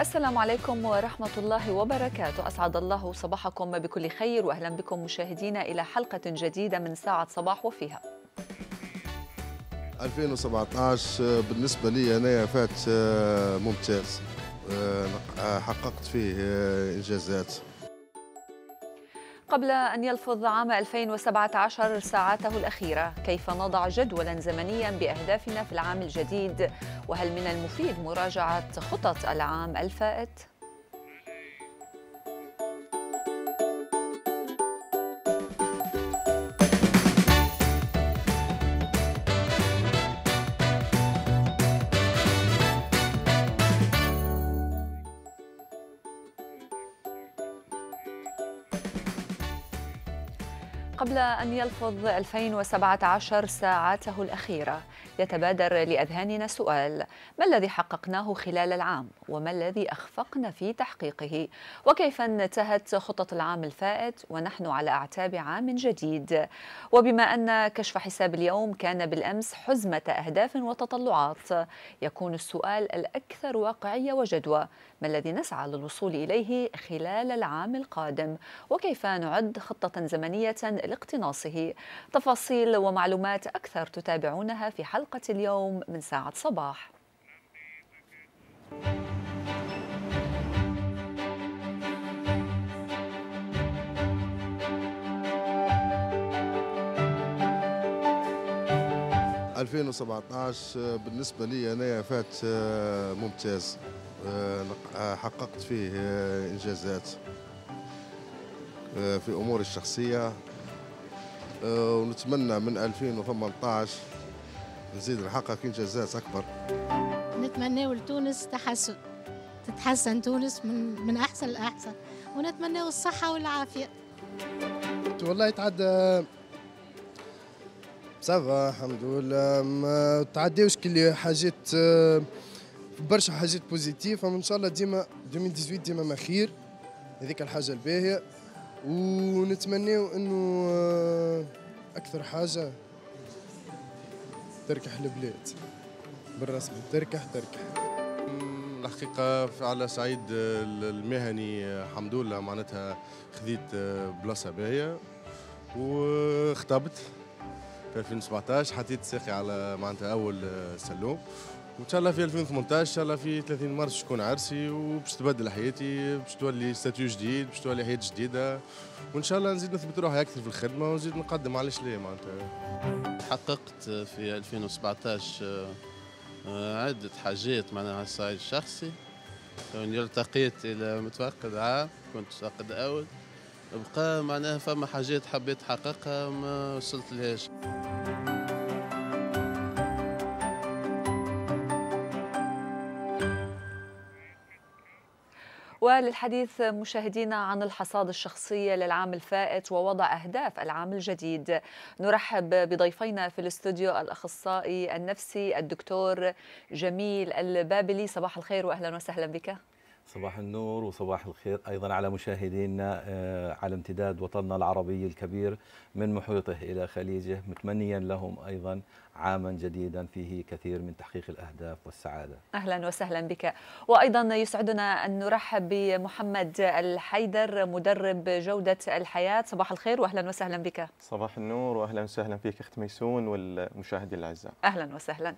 السلام عليكم ورحمة الله وبركاته أسعد الله صباحكم بكل خير وأهلا بكم مشاهدينا إلى حلقة جديدة من ساعة صباح وفيها 2017 بالنسبة لي أنا فات آه، ممتاز آه، حققت فيه آه، إنجازات قبل أن يلفظ عام 2017 ساعاته الأخيرة كيف نضع جدولا زمنيا بأهدافنا في العام الجديد وهل من المفيد مراجعة خطط العام الفائت؟ قبل أن يلفظ 2017 ساعاته الأخيرة يتبادر لأذهاننا سؤال ما الذي حققناه خلال العام وما الذي أخفقنا في تحقيقه وكيف انتهت خطط العام الفائت ونحن على أعتاب عام جديد وبما أن كشف حساب اليوم كان بالأمس حزمة أهداف وتطلعات يكون السؤال الأكثر واقعية وجدوى ما الذي نسعى للوصول إليه خلال العام القادم وكيف نعد خطة زمنية اقتناصه تفاصيل ومعلومات أكثر تتابعونها في حلقة اليوم من ساعة صباح ...2017 بالنسبة لي أنا فات ممتاز حققت فيه إنجازات في أموري الشخصية آه، ونتمنى من 2018 نزيد نحقق انجازات اكبر نتمناو لتونس تحسن تتحسن تونس من من احسن لاحسن ونتمناو الصحه والعافيه والله تعدى سافا الحمد لله ما تعديوش كل حاجات آه، برشا حاجات بوزيتيف ان شاء الله ديما 2018 ديما ما خير هذيك الحاجه الباهيه ونتمنيو انه آه، اكثر حاجه تركح البلاد بالرسم تركح تركح الحقيقة على سعيد آه، المهني آه، الحمد لله معناتها خذيت بلاصة باهية وخطبت في 2017 حطيت ساقي على معناتها أول سلوم وان شاء الله في 2018 ان شاء الله في 30 مارس تكون عرسي وباش تبدل حياتي باش تولي ستاتيو جديد باش تولي حياه جديده وان شاء الله نزيد نثبت روحي اكثر في الخدمه ونزيد نقدم علاش ليه معناتها حققت في 2017 آه، عدة حاجات معناها على الصعيد الشخصي يعني التقيت الى متفقد عام كنت متفقد اول بقى معناها فما حاجات حبيت حققها ما وصلت لهاش وللحديث مشاهدينا عن الحصاد الشخصية للعام الفائت ووضع أهداف العام الجديد نرحب بضيفينا في الاستوديو الأخصائي النفسي الدكتور جميل البابلي صباح الخير وأهلا وسهلا بك صباح النور وصباح الخير أيضا على مشاهدينا آه، على امتداد وطننا العربي الكبير من محيطه إلى خليجه متمنيا لهم أيضا عاما جديدا فيه كثير من تحقيق الأهداف والسعادة أهلا وسهلا بك وأيضا يسعدنا أن نرحب بمحمد الحيدر مدرب جودة الحياة صباح الخير وأهلا وسهلا بك صباح النور وأهلا وسهلا فيك أخت ميسون والمشاهدين الأعزاء أهلا وسهلا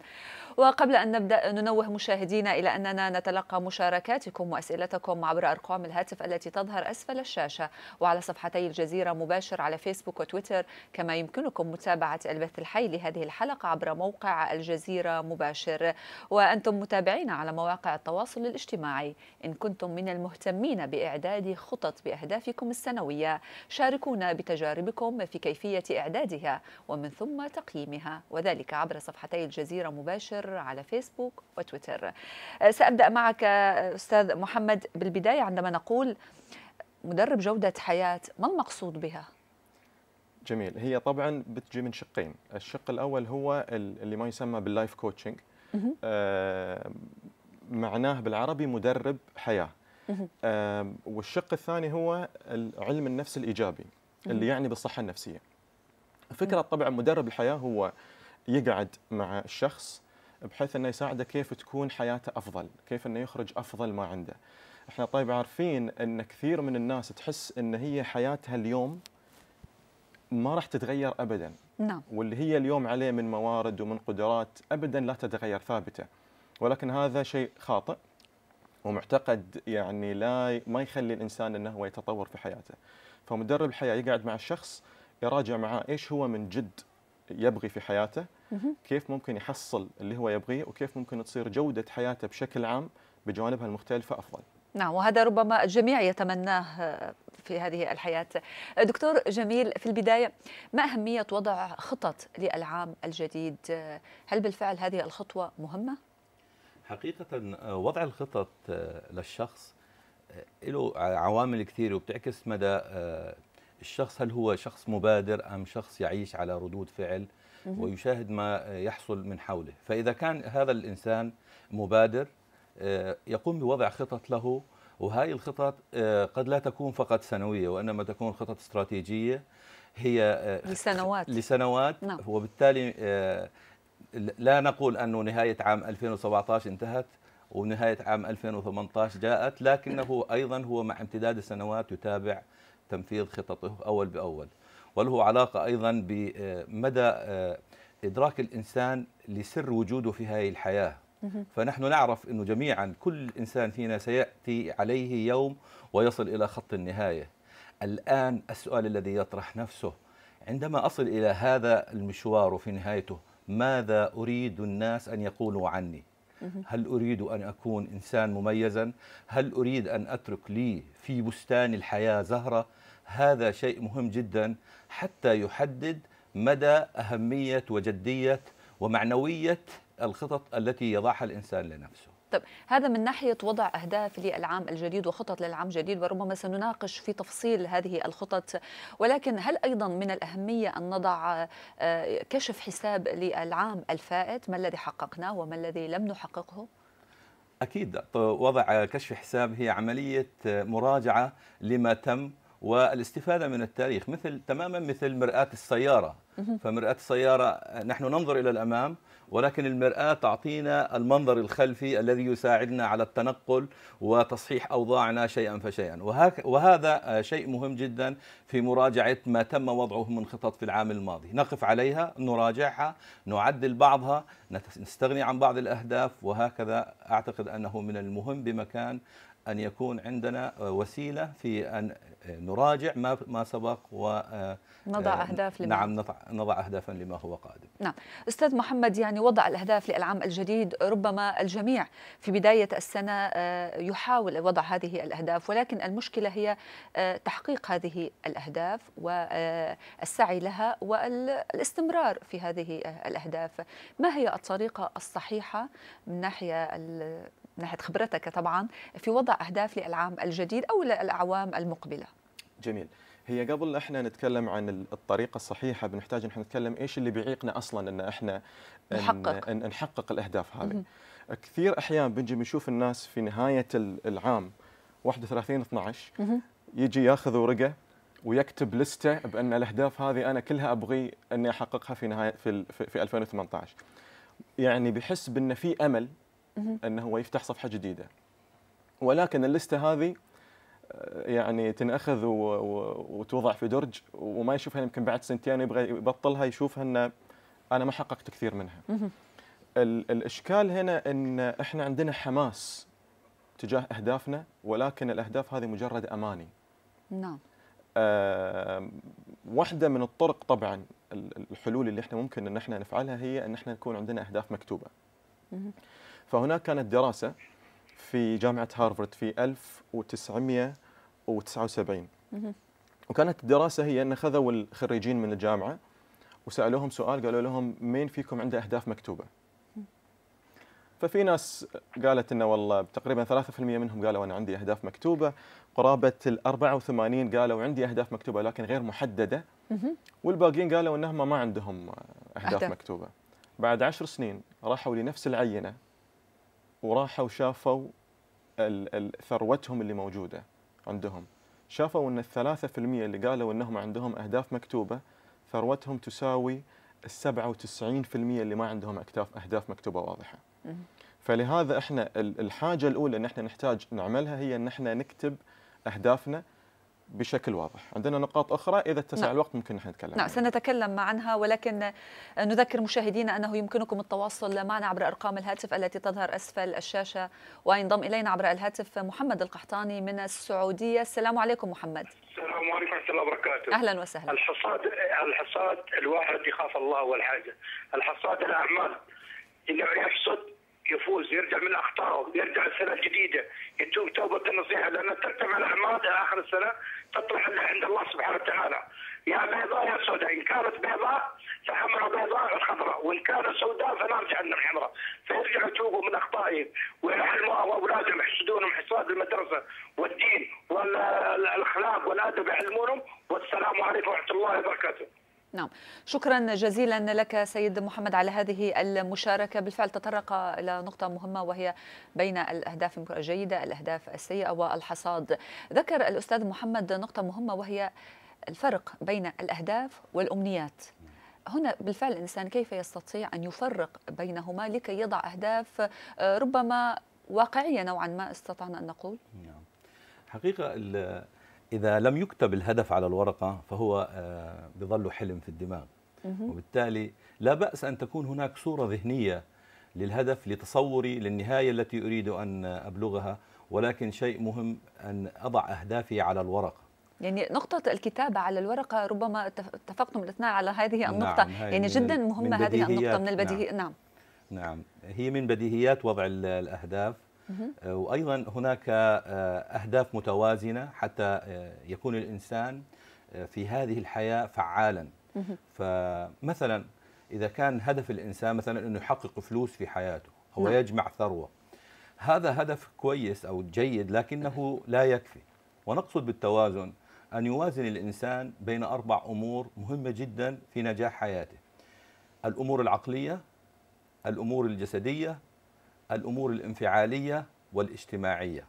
وقبل أن نبدأ ننوه مشاهدينا إلى أننا نتلقى مشاركاتكم وأسئلتكم عبر أرقام الهاتف التي تظهر أسفل الشاشة وعلى صفحتي الجزيرة مباشر على فيسبوك وتويتر كما يمكنكم متابعة البث الحي لهذه الحلقة عبر موقع الجزيرة مباشر وأنتم متابعين على مواقع التواصل الاجتماعي إن كنتم من المهتمين بإعداد خطط بأهدافكم السنوية شاركونا بتجاربكم في كيفية إعدادها ومن ثم تقييمها وذلك عبر صفحتي الجزيرة مباشر على فيسبوك وتويتر أه، سأبدأ معك أستاذ محمد بالبداية عندما نقول مدرب جودة حياة ما المقصود بها؟ جميل هي طبعا بتجي من شقين الشق الاول هو اللي ما يسمى باللايف كوتشنج آه معناه بالعربي مدرب حياه آه والشق الثاني هو علم النفس الايجابي اللي يعني بالصحه النفسيه فكره طبعا مدرب الحياه هو يقعد مع الشخص بحيث انه يساعده كيف تكون حياته افضل كيف انه يخرج افضل ما عنده احنا طيب عارفين ان كثير من الناس تحس ان هي حياتها اليوم ما راح تتغير ابدا نعم واللي هي اليوم عليه من موارد ومن قدرات ابدا لا تتغير ثابته ولكن هذا شيء خاطئ ومعتقد يعني لا ما يخلي الانسان انه هو يتطور في حياته فمدرب الحياه يقعد مع الشخص يراجع معاه ايش هو من جد يبغي في حياته كيف ممكن يحصل اللي هو يبغيه وكيف ممكن تصير جوده حياته بشكل عام بجوانبها المختلفه افضل نعم وهذا ربما الجميع يتمناه آه، في هذه الحياة دكتور جميل في البداية ما أهمية وضع خطط للعام الجديد هل بالفعل هذه الخطوة مهمة؟ حقيقة وضع الخطط آه، للشخص آه، له عوامل كثيرة وبتعكس مدى آه، الشخص هل هو شخص مبادر أم شخص يعيش على ردود فعل ويشاهد ما يحصل من حوله فإذا كان هذا الإنسان مبادر يقوم بوضع خطط له وهي الخطط آه، قد لا تكون فقط سنوية وإنما تكون خطط استراتيجية هي آه، لسنوات لسنوات نعم. وبالتالي آه، لا نقول أنه نهاية عام 2017 انتهت ونهاية عام 2018 جاءت لكنه أيضا هو مع امتداد السنوات يتابع تنفيذ خططه أول بأول وله علاقة أيضا بمدى إدراك الإنسان لسر وجوده في هذه الحياة فنحن نعرف أنه جميعا كل إنسان فينا سيأتي عليه يوم ويصل إلى خط النهاية الآن السؤال الذي يطرح نفسه عندما أصل إلى هذا المشوار وفي نهايته ماذا أريد الناس أن يقولوا عني هل أريد أن أكون إنسان مميزا هل أريد أن أترك لي في بستان الحياة زهرة هذا شيء مهم جدا حتى يحدد مدى أهمية وجدية ومعنوية الخطط التي يضعها الإنسان لنفسه طب هذا من ناحية وضع أهداف للعام الجديد وخطط للعام الجديد وربما سنناقش في تفصيل هذه الخطط ولكن هل أيضا من الأهمية أن نضع آه، كشف حساب للعام الفائت ما الذي حققناه وما الذي لم نحققه؟ أكيد وضع كشف حساب هي عملية آه، مراجعة لما تم والاستفادة من التاريخ مثل تماما مثل مرآة السيارة فمرآة السيارة آه، نحن ننظر إلى الأمام ولكن المرآة تعطينا المنظر الخلفي الذي يساعدنا على التنقل وتصحيح أوضاعنا شيئا فشيئا وهذا شيء مهم جدا في مراجعة ما تم وضعه من خطط في العام الماضي نقف عليها نراجعها نعدل بعضها نستغني عن بعض الأهداف وهكذا أعتقد أنه من المهم بمكان أن يكون عندنا وسيلة في أن نراجع ما ما سبق و آه، نضع آه، أهداف لما نعم نضع أهدافا لما هو قادم نعم أستاذ محمد يعني وضع الأهداف للعام الجديد ربما الجميع في بداية السنة آه، يحاول وضع هذه الأهداف ولكن المشكلة هي تحقيق هذه الأهداف والسعي لها والاستمرار في هذه الأهداف ما هي الطريقة الصحيحة من ناحية من ناحيه خبرتك طبعا في وضع اهداف للعام الجديد او للاعوام المقبله جميل هي قبل احنا نتكلم عن الطريقه الصحيحه بنحتاج احنا نتكلم ايش اللي بيعيقنا اصلا ان احنا نحقق إن نحقق الاهداف هذه كثير احيان بنجي بنشوف الناس في نهايه العام 31 12 يجي ياخذ ورقه ويكتب لسته بان الاهداف هذه انا كلها ابغي اني احققها في نهايه في في 2018 يعني بحس بان في امل انه هو يفتح صفحه جديده ولكن اللسته هذه آه، يعني تنأخذ وتوضع في درج وما يشوفها يمكن بعد سنتين يبغى يبطلها يشوفها انه انا ما حققت كثير منها. الاشكال هنا ان احنا عندنا حماس تجاه اهدافنا ولكن الاهداف هذه مجرد اماني. نعم. آه واحده من الطرق طبعا الحلول اللي احنا ممكن ان احنا نفعلها هي ان احنا نكون عندنا اهداف مكتوبه. فهناك كانت دراسة في جامعة هارفرد في 1979 وكانت الدراسة هي أن خذوا الخريجين من الجامعة وسألوهم سؤال قالوا لهم مين فيكم عنده أهداف مكتوبة ففي ناس قالت انه والله تقريبا 3% منهم قالوا انا عندي اهداف مكتوبه، قرابه ال 84 قالوا عندي اهداف مكتوبه لكن غير محدده والباقيين قالوا انهم ما عندهم اهداف أهداف. مكتوبه. بعد عشر سنين راحوا لنفس العينه وراحوا وشافوا ثروتهم اللي موجوده عندهم شافوا ان الثلاثة في المية اللي قالوا انهم عندهم اهداف مكتوبة ثروتهم تساوي السبعة وتسعين في المية اللي ما عندهم أكتاف أهداف مكتوبة واضحة فلهذا احنا الحاجة الأولى ان احنا نحتاج نعملها هي ان احنا نكتب أهدافنا بشكل واضح عندنا نقاط أخرى إذا اتسع نعم. الوقت ممكن نحن نتكلم نعم عنها. سنتكلم عنها ولكن نذكر مشاهدينا أنه يمكنكم التواصل معنا عبر أرقام الهاتف التي تظهر أسفل الشاشة وينضم إلينا عبر الهاتف محمد القحطاني من السعودية السلام عليكم محمد السلام عليكم ورحمة الله وبركاته أهلا وسهلا الحصاد الحصاد الواحد يخاف الله والحاجة الحصاد الأعمال إنه يحصد يفوز يرجع من اخطائه يرجع السنه الجديده يتوب توبه النصيحه لان ترتفع الاعمار اخر السنه تطرح عند الله سبحانه وتعالى يا بيضاء يا سوداء ان كانت بيضاء فحمراء بيضاء الخضراء وان كانت سوداء فنار جهنم حمراء فيرجعوا يتوبوا من اخطائهم ويعلموا اولادهم يحسدونهم حساد المدرسه والدين والاخلاق والادب يعلمونهم والسلام عليكم ورحمه الله وبركاته. نعم شكرا جزيلا لك سيد محمد على هذه المشاركة بالفعل تطرق إلى نقطة مهمة وهي بين الأهداف الجيدة الأهداف السيئة والحصاد ذكر الأستاذ محمد نقطة مهمة وهي الفرق بين الأهداف والأمنيات هنا بالفعل الإنسان كيف يستطيع أن يفرق بينهما لكي يضع أهداف ربما واقعية نوعا ما استطعنا أن نقول نعم. حقيقة إذا لم يكتب الهدف على الورقة فهو آه، بظل حلم في الدماغ وبالتالي لا بأس أن تكون هناك صورة ذهنية للهدف لتصوري للنهاية التي أريد أن أبلغها ولكن شيء مهم أن أضع أهدافي على الورقة يعني نقطة الكتابة على الورقة ربما اتفقتم الاثنين على هذه نعم، النقطة نعم يعني جدا مهمة هذه النقطة من البديهيات نعم. نعم نعم هي من بديهيات وضع الأهداف آه، وايضا هناك آه، اهداف متوازنه حتى آه، يكون الانسان في هذه الحياه فعالا فمثلا اذا كان هدف الانسان مثلا انه يحقق فلوس في حياته هو نعم. يجمع ثروه هذا هدف كويس او جيد لكنه لا يكفي ونقصد بالتوازن ان يوازن الانسان بين اربع امور مهمه جدا في نجاح حياته الامور العقليه الامور الجسديه الأمور الانفعالية والاجتماعية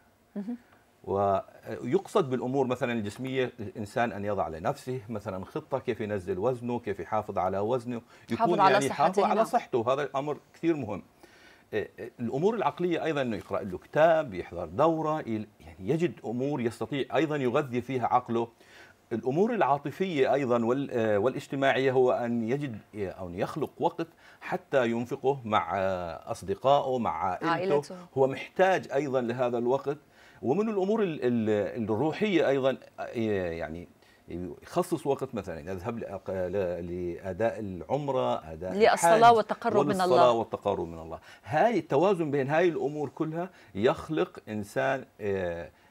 ويقصد بالأمور مثلا الجسمية الإنسان أن يضع لنفسه مثلا خطة كيف ينزل وزنه كيف يحافظ على وزنه يكون على يعني حافظ على نعم. صحته هذا الأمر كثير مهم إيه، الامور العقليه ايضا انه يقرا له كتاب يحضر دوره يعني يجد امور يستطيع ايضا يغذي فيها عقله الامور العاطفيه ايضا آه، والاجتماعيه هو ان يجد آه، او يخلق وقت حتى ينفقه مع اصدقائه مع عائلته, عائلته. هو محتاج ايضا لهذا الوقت ومن الامور الروحيه ايضا آه، يعني يخصص وقت مثلا يذهب لاداء العمره اداء للصلاه والتقرب من الله للصلاه والتقرب من الله هاي التوازن بين هاي الامور كلها يخلق انسان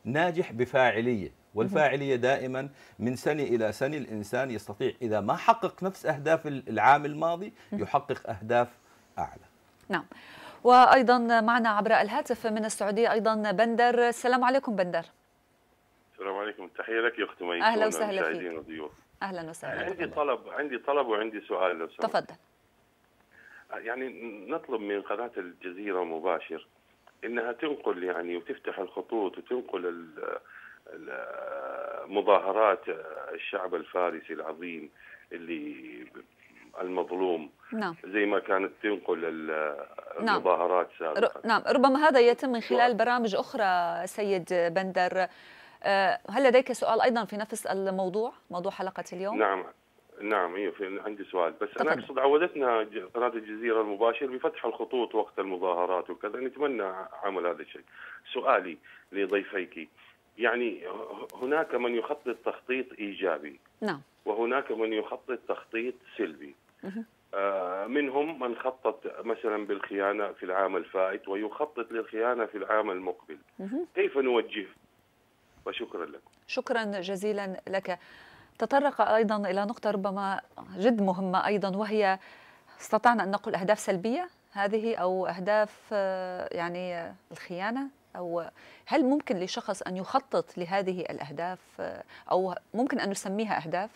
ناجح بفاعليه والفاعلية دائما من سنة إلى سنة الإنسان يستطيع إذا ما حقق نفس أهداف العام الماضي يحقق أهداف أعلى نعم وأيضا معنا عبر الهاتف من السعودية أيضا بندر السلام عليكم بندر السلام عليكم تحية لك يا أختي ميسون أهلا وسهلا فيك أهلا وسهلا عندي طلب عندي طلب وعندي سؤال لو سمحت تفضل يعني نطلب من قناة الجزيرة مباشر انها تنقل يعني وتفتح الخطوط وتنقل مظاهرات الشعب الفارسي العظيم اللي المظلوم نعم. زي ما كانت تنقل نعم. المظاهرات نعم. سابقا نعم ربما هذا يتم من خلال برامج أخرى سيد بندر آه، هل لديك سؤال أيضا في نفس الموضوع موضوع حلقة اليوم؟ نعم نعم ايوه عندي سؤال بس طبعا. انا اقصد عودتنا قناه الجزيره المباشر بفتح الخطوط وقت المظاهرات وكذا نتمنى عمل هذا الشيء. سؤالي لضيفيك يعني هناك من يخطط تخطيط ايجابي نعم وهناك من يخطط تخطيط سلبي آه، منهم من خطط مثلا بالخيانه في العام الفائت ويخطط للخيانه في العام المقبل كيف نوجه وشكرا لكم شكرا جزيلا لك تطرق ايضا الى نقطه ربما جد مهمه ايضا وهي استطعنا ان نقول اهداف سلبيه هذه او اهداف آه، يعني آه، الخيانه أو هل ممكن لشخص أن يخطط لهذه الأهداف آه، أو ممكن أن نسميها أهداف؟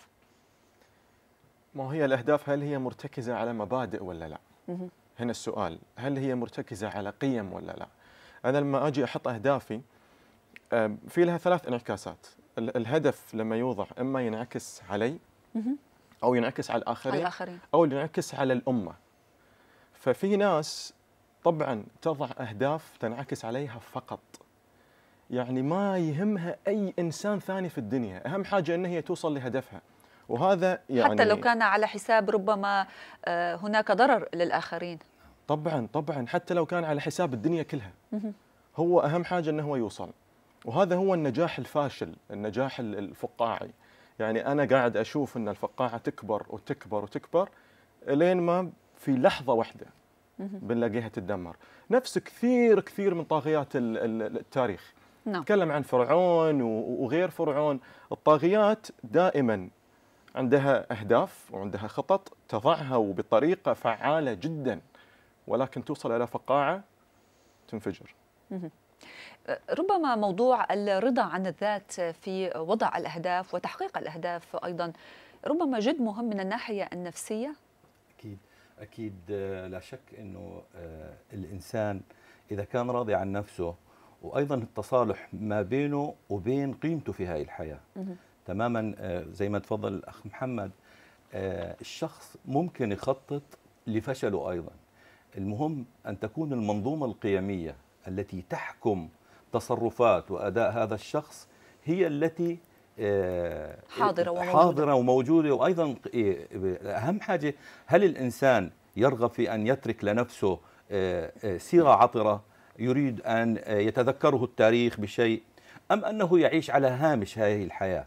ما هي الأهداف هل هي مرتكزة على مبادئ ولا لا؟ هنا السؤال هل هي مرتكزة على قيم ولا لا؟ أنا لما أجي أحط أهدافي في لها ثلاث انعكاسات الهدف لما يوضع إما ينعكس علي أو ينعكس على الآخرين, على الآخرين. أو ينعكس على الأمة ففي ناس طبعا تضع اهداف تنعكس عليها فقط يعني ما يهمها اي انسان ثاني في الدنيا اهم حاجه ان هي توصل لهدفها وهذا يعني حتى لو كان على حساب ربما آه، هناك ضرر للاخرين طبعا طبعا حتى لو كان على حساب الدنيا كلها هو اهم حاجه انه هو يوصل وهذا هو النجاح الفاشل النجاح الفقاعي يعني انا قاعد اشوف ان الفقاعه تكبر وتكبر وتكبر لين ما في لحظه واحده بنلاقيها تدمر نفس كثير كثير من طاغيات التاريخ نعم. عن فرعون وغير فرعون الطاغيات دائما عندها أهداف وعندها خطط تضعها وبطريقة فعالة جدا ولكن توصل إلى فقاعة تنفجر أه، ربما موضوع الرضا عن الذات في وضع الأهداف وتحقيق الأهداف أيضا ربما جد مهم من الناحية النفسية أكيد اكيد آه، لا شك انه آه، الانسان اذا كان راضي عن نفسه وايضا التصالح ما بينه وبين قيمته في هذه الحياه تماما آه، زي ما تفضل الاخ محمد الشخص ممكن يخطط لفشله ايضا المهم ان تكون المنظومه القيميه التي تحكم تصرفات واداء هذا الشخص هي التي آه، حاضرة وموجودة حاضرة وموجودة وأيضا إيه، أهم حاجة هل الإنسان يرغب في أن يترك لنفسه آه، آه، سيرة عطرة يريد أن يتذكره التاريخ بشيء أم أنه يعيش على هامش هذه الحياة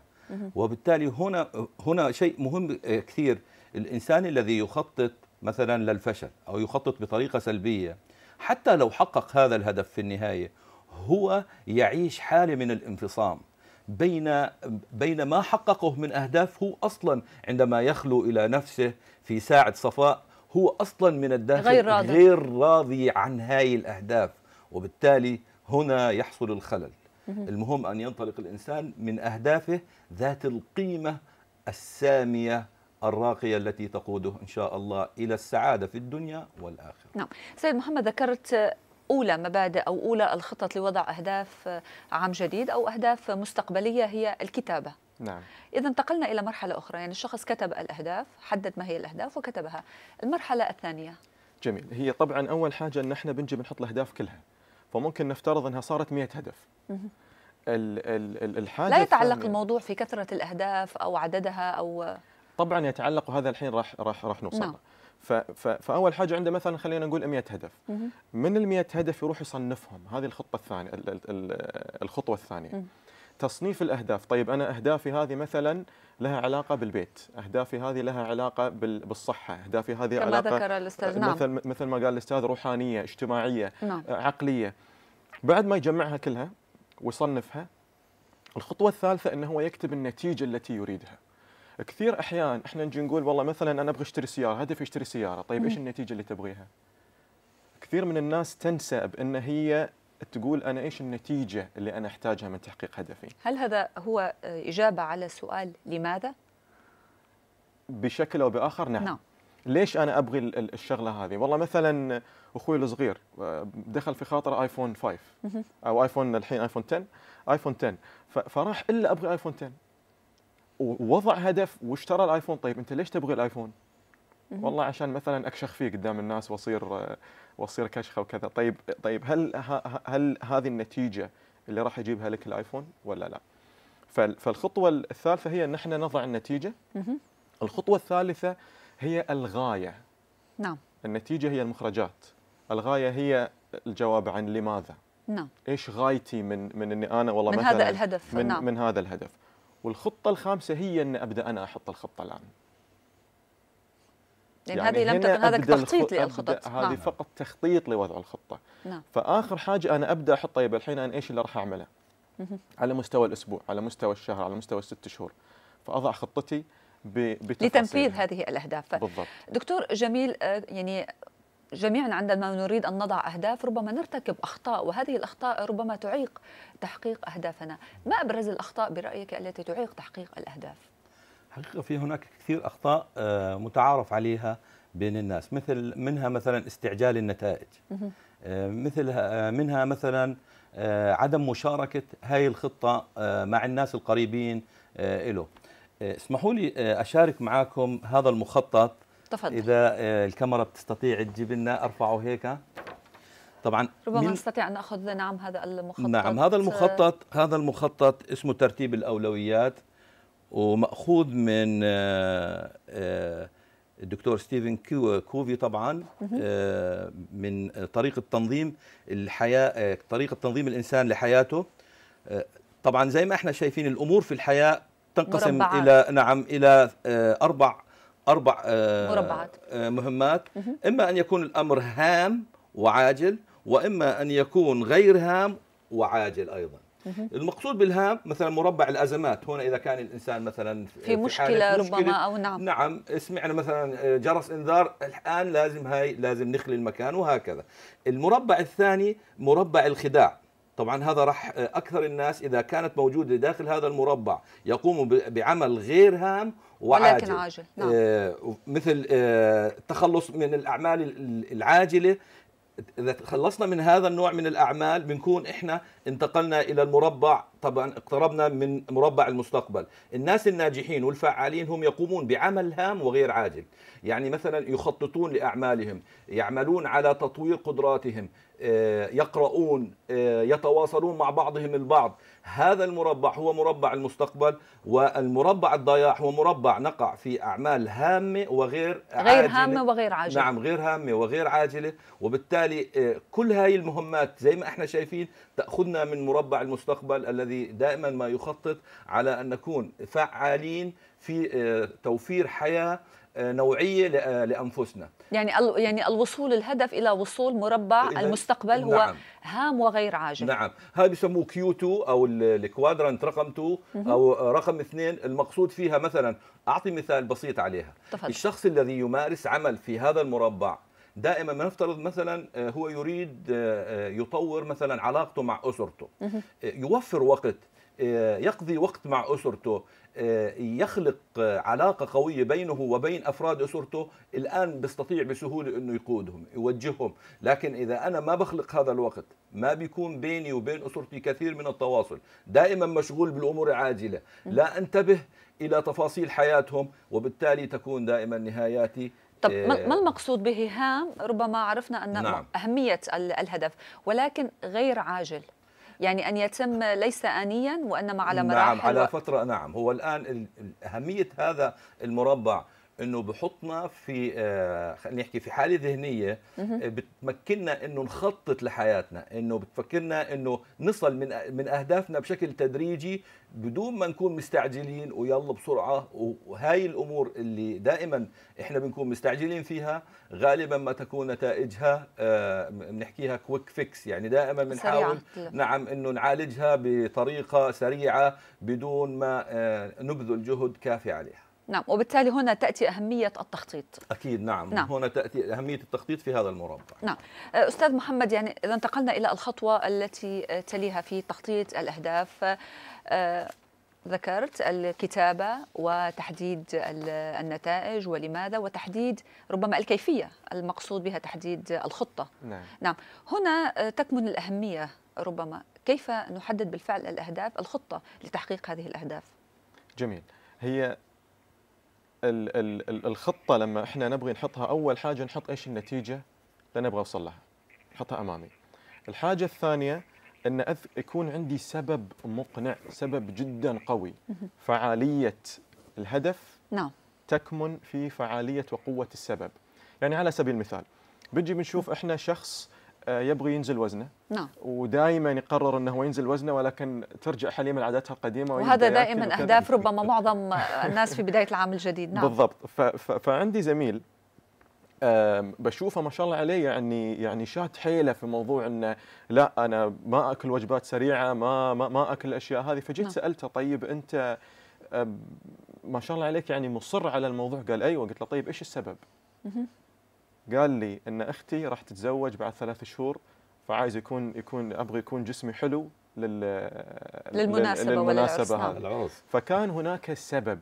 وبالتالي هنا هنا شيء مهم كثير الإنسان الذي يخطط مثلا للفشل أو يخطط بطريقة سلبية حتى لو حقق هذا الهدف في النهاية هو يعيش حالة من الانفصام بين بين ما حققه من اهداف هو اصلا عندما يخلو الى نفسه في ساعه صفاء هو اصلا من الداخل غير راضي, غير راضي عن هاي الاهداف وبالتالي هنا يحصل الخلل المهم ان ينطلق الانسان من اهدافه ذات القيمه الساميه الراقية التي تقوده إن شاء الله إلى السعادة في الدنيا والآخرة نعم سيد محمد ذكرت اولى مبادئ او اولى الخطط لوضع اهداف آه، عام جديد او اهداف مستقبليه هي الكتابه نعم اذا انتقلنا الى مرحله اخرى يعني الشخص كتب الاهداف حدد ما هي الاهداف وكتبها المرحله الثانيه جميل هي طبعا اول حاجه ان احنا بنجي بنحط الاهداف كلها فممكن نفترض انها صارت 100 هدف الحاجه لا يتعلق الموضوع في كثره الاهداف او عددها او طبعا يتعلق وهذا الحين راح راح راح نوصل نعم. فاول حاجه عنده مثلا خلينا نقول 100 هدف من ال 100 هدف يروح يصنفهم هذه الخطه الثانيه الخطوه الثانيه تصنيف الاهداف طيب انا اهدافي هذه مثلا لها علاقه بالبيت اهدافي هذه لها علاقه بالصحه اهدافي هذه كما علاقه ذكر الاستاذ نعم. مثل مثل ما قال الاستاذ روحانيه اجتماعيه نعم. عقليه بعد ما يجمعها كلها ويصنفها الخطوه الثالثه انه هو يكتب النتيجه التي يريدها كثير احيان احنا نجي نقول والله مثلا انا ابغى اشتري سياره هدفي اشتري سياره طيب ايش النتيجه اللي تبغيها كثير من الناس تنسى بان هي تقول انا ايش النتيجه اللي انا احتاجها من تحقيق هدفي هل هذا هو اجابه على سؤال لماذا بشكل او باخر نعم, نعم. ليش انا ابغي الشغله هذه والله مثلا اخوي الصغير آه، دخل في خاطره ايفون 5 او ايفون الحين ايفون 10 ايفون 10 فراح الا ابغي ايفون 10 ووضع هدف واشترى الايفون طيب انت ليش تبغي الايفون؟ والله عشان مثلا اكشخ فيه قدام الناس واصير واصير كشخه وكذا طيب طيب هل هل هذه النتيجه اللي راح يجيبها لك الايفون ولا لا؟ فالخطوه الثالثه هي ان احنا نضع النتيجه الخطوه الثالثه هي الغايه نعم النتيجه هي المخرجات الغايه هي الجواب عن لماذا نعم ايش غايتي من من اني انا والله من مثلا هذا الهدف من نعم. من هذا الهدف والخطه الخامسه هي ان ابدا انا احط الخطه الان يعني, يعني هذه لم تكن هذا تخطيط للخطط هذه نعم. فقط تخطيط لوضع الخطة نعم. فآخر حاجة أنا أبدأ أحط طيب الحين أنا إيش اللي راح أعمله على مستوى الأسبوع على مستوى الشهر على مستوى الست شهور فأضع خطتي لتنفيذ هذه الأهداف بالضبط. دكتور جميل آه، يعني جميعا عندما نريد أن نضع أهداف ربما نرتكب أخطاء وهذه الأخطاء ربما تعيق تحقيق أهدافنا ما أبرز الأخطاء برأيك التي تعيق تحقيق الأهداف؟ حقيقة في هناك كثير أخطاء آه، متعارف عليها بين الناس مثل منها مثلا استعجال النتائج آه، مثل آه، منها مثلا عدم مشاركة هذه الخطة مع الناس القريبين له اسمحوا لي أشارك معكم هذا المخطط تفضل اذا آه، الكاميرا بتستطيع تجيب لنا ارفعه هيك طبعا ربما نستطيع ان ناخذ نعم هذا المخطط نعم هذا المخطط هذا المخطط اسمه ترتيب الاولويات وماخوذ من آه، آه، الدكتور ستيفن كوفي طبعا من طريقه تنظيم الحياه طريقه تنظيم الانسان لحياته طبعا زي ما احنا شايفين الامور في الحياه تنقسم مربعات. الى نعم الى اربع اربع آه، مربعات آه، مهمات اما ان يكون الامر هام وعاجل واما ان يكون غير هام وعاجل ايضا المقصود بالهام مثلا مربع الازمات هنا اذا كان الانسان مثلا في, في مشكله ربما مشكلة او نعم نعم سمعنا مثلا آه، جرس انذار الان لازم هاي لازم نخلي المكان وهكذا المربع الثاني مربع الخداع طبعا هذا راح اكثر الناس اذا كانت موجوده داخل هذا المربع يقوموا بعمل غير هام وعاجل ولكن عاجل نعم. آه، مثل التخلص آه، من الاعمال العاجله اذا تخلصنا من هذا النوع من الاعمال بنكون احنا انتقلنا الى المربع طبعا اقتربنا من مربع المستقبل الناس الناجحين والفعالين هم يقومون بعمل هام وغير عاجل يعني مثلا يخططون لاعمالهم يعملون على تطوير قدراتهم آه، يقرؤون آه، يتواصلون مع بعضهم البعض هذا المربع هو مربع المستقبل والمربع الضياع هو مربع نقع في أعمال هامة وغير غير عاجلة غير هامة وغير عاجلة نعم غير هامة وغير عاجلة وبالتالي آه، كل هاي المهمات زي ما احنا شايفين تأخذنا من مربع المستقبل الذي دائما ما يخطط على أن نكون فعالين في توفير حياة نوعيه آه، لانفسنا يعني يعني الوصول الهدف الى وصول مربع المستقبل نعم. هو هام وغير عاجل نعم هذا بسموه كيو 2 او الكوادرانت رقم 2 او رقم 2 المقصود فيها مثلا اعطي مثال بسيط عليها تفضل. الشخص الذي يمارس عمل في هذا المربع دائما ما نفترض مثلا آه، هو يريد آه، يطور مثلا علاقته مع اسرته يوفر وقت يقضي وقت مع اسرته يخلق علاقة قوية بينه وبين أفراد أسرته الآن بيستطيع بسهولة أنه يقودهم يوجههم لكن إذا أنا ما بخلق هذا الوقت ما بيكون بيني وبين أسرتي كثير من التواصل دائما مشغول بالأمور العاجلة لا أنتبه إلى تفاصيل حياتهم وبالتالي تكون دائما نهاياتي طب ما آه، المقصود به هام ربما عرفنا أن نعم. أهمية الهدف ولكن غير عاجل يعني أن يتم ليس آنيا وإنما على نعم، مراحل نعم على فترة نعم هو الآن أهمية هذا المربع انه بحطنا في آه، خلينا نحكي في حاله ذهنيه آه، بتمكننا انه نخطط لحياتنا انه بتفكرنا انه نصل من من اهدافنا بشكل تدريجي بدون ما نكون مستعجلين ويلا بسرعه وهاي الامور اللي دائما احنا بنكون مستعجلين فيها غالبا ما تكون نتائجها آه، بنحكيها كويك فيكس يعني دائما بنحاول نعم انه نعالجها بطريقه سريعه بدون ما نبذل جهد كافي عليها نعم وبالتالي هنا تأتي أهمية التخطيط أكيد نعم, نعم. هنا تأتي أهمية التخطيط في هذا المربع نعم آه، أستاذ محمد يعني إذا انتقلنا إلى الخطوة التي تليها في تخطيط الأهداف آه، ذكرت الكتابة وتحديد النتائج ولماذا وتحديد ربما الكيفية المقصود بها تحديد الخطة نعم, نعم. هنا آه، تكمن الأهمية ربما كيف نحدد بالفعل الأهداف الخطة لتحقيق هذه الأهداف جميل هي الخطه لما احنا نبغي نحطها اول حاجه نحط ايش النتيجه اللي نبغى اوصل لها نحطها امامي الحاجه الثانيه ان أذ... يكون عندي سبب مقنع سبب جدا قوي فعاليه الهدف نعم تكمن في فعاليه وقوه السبب يعني على سبيل المثال بنجي بنشوف احنا شخص آه، يبغي ينزل وزنه نعم ودائما يقرر انه ينزل وزنه ولكن ترجع حليمه لعاداتها القديمه وهذا دائما اهداف ربما معظم الناس في بدايه العام الجديد نعم بالضبط فعندي زميل بشوفه ما شاء الله عليه يعني يعني شات حيله في موضوع انه لا انا ما اكل وجبات سريعه ما ما, ما اكل الاشياء هذه فجيت نعم. سالته طيب انت ما شاء الله عليك يعني مصر على الموضوع قال ايوه قلت له طيب ايش السبب؟ قال لي ان اختي راح تتزوج بعد ثلاث شهور فعايز يكون يكون ابغى يكون جسمي حلو لل للمناسبه للمناسبه هذه نعم. فكان هناك سبب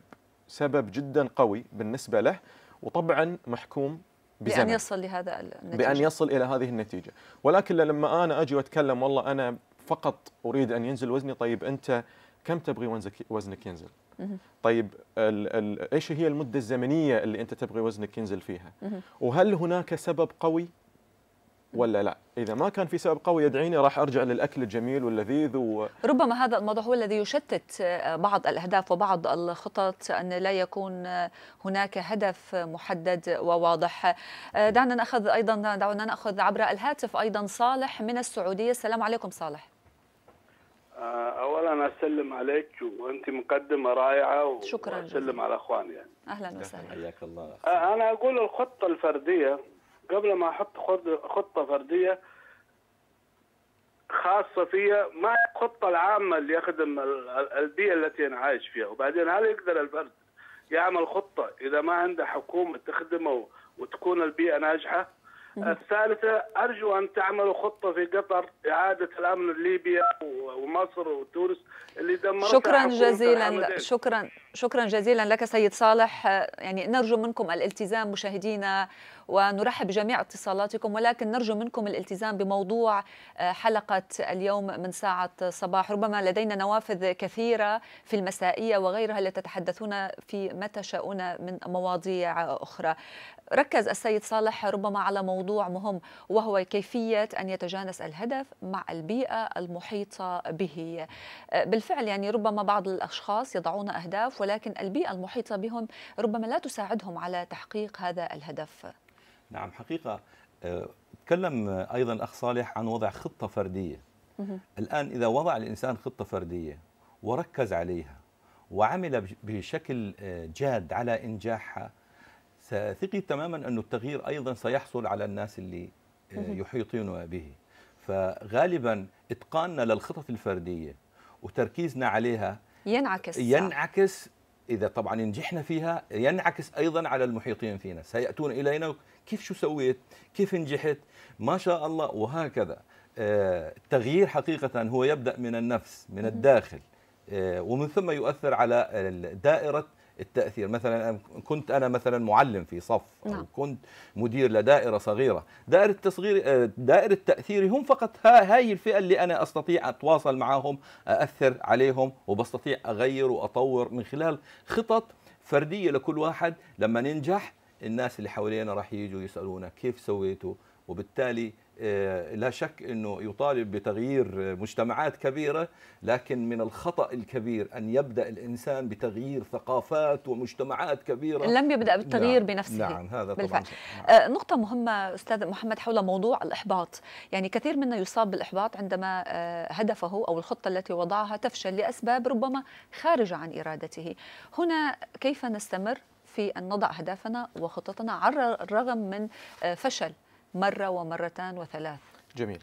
سبب جدا قوي بالنسبه له وطبعا محكوم بزمن بأن يصل لهذا النتيجة بأن يصل إلى هذه النتيجة ولكن لما أنا أجي وأتكلم والله أنا فقط أريد أن ينزل وزني طيب أنت كم تبغي وزنك ينزل طيب الـ الـ ايش هي المده الزمنيه اللي انت تبغي وزنك ينزل فيها وهل هناك سبب قوي ولا لا اذا ما كان في سبب قوي يدعيني راح ارجع للاكل الجميل واللذيذ و... ربما هذا الموضوع هو الذي يشتت آه، بعض الاهداف وبعض الخطط ان لا يكون آه، هناك هدف محدد وواضح آه، دعنا ناخذ ايضا دعونا ناخذ عبر الهاتف ايضا صالح من السعوديه السلام عليكم صالح آه، اولا اسلم عليك وانت مقدمه رائعه شكرا اسلم على اخواني يعني اهلا وسهلا حياك الله آه، انا اقول الخطه الفرديه قبل ما احط خطه فرديه خاصه فيا ما الخطه العامه اللي يخدم البيئه التي انا عايش فيها وبعدين هل يقدر الفرد يعمل خطه اذا ما عنده حكومه تخدمه وتكون البيئه ناجحه الثالثة أرجو أن تعملوا خطة في قطر إعادة الأمن لليبيا ومصر وتونس اللي دمرتها شكرا جزيلا شكرا شكرا جزيلا لك سيد صالح آه، يعني نرجو منكم الالتزام مشاهدينا ونرحب بجميع اتصالاتكم ولكن نرجو منكم الالتزام بموضوع آه، حلقة اليوم من ساعة صباح ربما لدينا نوافذ كثيرة في المسائية وغيرها التي تتحدثون في ما تشاءون من مواضيع أخرى ركز السيد صالح ربما على موضوع مهم وهو كيفية أن يتجانس الهدف مع البيئة المحيطة به آه، بالفعل يعني ربما بعض الأشخاص يضعون أهداف ولكن البيئة المحيطة بهم ربما لا تساعدهم على تحقيق هذا الهدف نعم حقيقة آه، تكلم أيضا أخ صالح عن وضع خطة فردية الآن إذا وضع الإنسان خطة فردية وركز عليها وعمل بشكل آه، جاد على إنجاحها ثقي تماما أن التغيير أيضا سيحصل على الناس اللي آه، يحيطون به فغالبا إتقاننا للخطط الفردية وتركيزنا عليها ينعكس ينعكس اذا طبعا نجحنا فيها ينعكس ايضا على المحيطين فينا سياتون الينا كيف شو سويت كيف نجحت ما شاء الله وهكذا آه، التغيير حقيقه هو يبدا من النفس من الداخل آه، ومن ثم يؤثر على دائره التاثير مثلا كنت انا مثلا معلم في صف او نعم. كنت مدير لدائره صغيره دائره تصغير آه، دائره تاثيري هم فقط ها هاي الفئه اللي انا استطيع اتواصل معهم ااثر عليهم وبستطيع اغير واطور من خلال خطط فرديه لكل واحد لما ننجح الناس اللي حوالينا راح يجوا يسالونا كيف سويتوا وبالتالي آه، لا شك انه يطالب بتغيير مجتمعات كبيره لكن من الخطا الكبير ان يبدا الانسان بتغيير ثقافات ومجتمعات كبيره لم يبدا بالتغيير نعم بنفسه نعم هذا بالفعل طبعا نعم. آه، نقطه مهمه استاذ محمد حول موضوع الاحباط يعني كثير منا يصاب بالاحباط عندما آه، هدفه او الخطه التي وضعها تفشل لاسباب ربما خارجه عن ارادته هنا كيف نستمر في ان نضع اهدافنا وخططنا على الرغم من فشل مرة ومرتان وثلاث جميل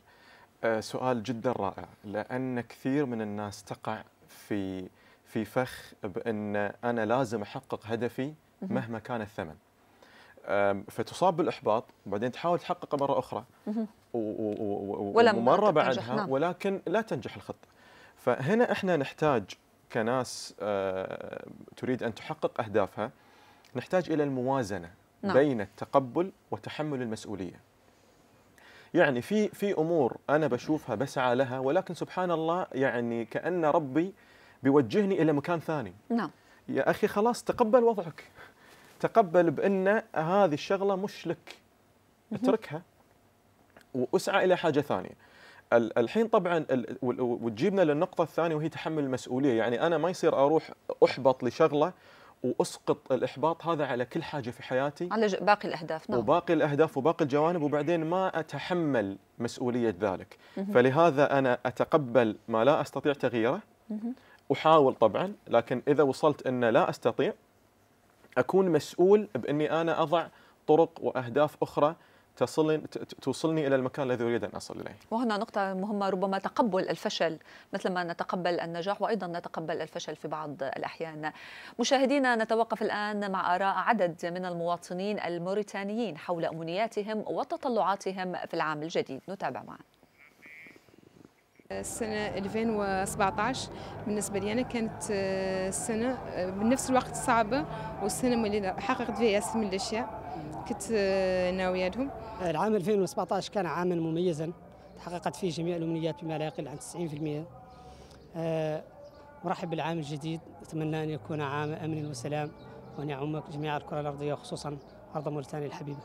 آه، سؤال جدا رائع لأن كثير من الناس تقع في في فخ بأن أنا لازم أحقق هدفي مهما كان الثمن فتصاب بالاحباط وبعدين تحاول تحققه مره اخرى ومره بعدها نعم. ولكن لا تنجح الخطه فهنا احنا نحتاج كناس آه، تريد ان تحقق اهدافها نحتاج الى الموازنه نعم. بين التقبل وتحمل المسؤوليه يعني في في امور انا بشوفها بسعى لها ولكن سبحان الله يعني كان ربي بيوجهني الى مكان ثاني نعم يا اخي خلاص تقبل وضعك تقبل بان هذه الشغله مش لك اتركها واسعى الى حاجه ثانيه الحين طبعا وتجيبنا للنقطه الثانيه وهي تحمل المسؤوليه يعني انا ما يصير اروح احبط لشغله واسقط الاحباط هذا على كل حاجه في حياتي على باقي الاهداف نعم وباقي الاهداف وباقي الجوانب وبعدين ما اتحمل مسؤوليه ذلك فلهذا انا اتقبل ما لا استطيع تغييره احاول طبعا لكن اذا وصلت ان لا استطيع اكون مسؤول باني انا اضع طرق واهداف اخرى تصلني توصلني الى المكان الذي اريد ان اصل اليه. وهنا نقطة مهمة ربما تقبل الفشل مثل ما نتقبل النجاح وايضا نتقبل الفشل في بعض الاحيان. مشاهدينا نتوقف الان مع اراء عدد من المواطنين الموريتانيين حول امنياتهم وتطلعاتهم في العام الجديد، نتابع معا. السنة 2017 بالنسبة لي أنا كانت آه، سنة آه، بنفس الوقت صعبة والسنة اللي حققت فيها ياسر من الأشياء كنت آه، ناوية لهم العام 2017 كان عاما مميزا تحققت فيه جميع الأمنيات بما لا يقل عن 90% أرحب بالعام الجديد أتمنى أن يكون عام أمن وسلام وأن يعم جميع الكرة الأرضية وخصوصا أرض موريتانيا الحبيبة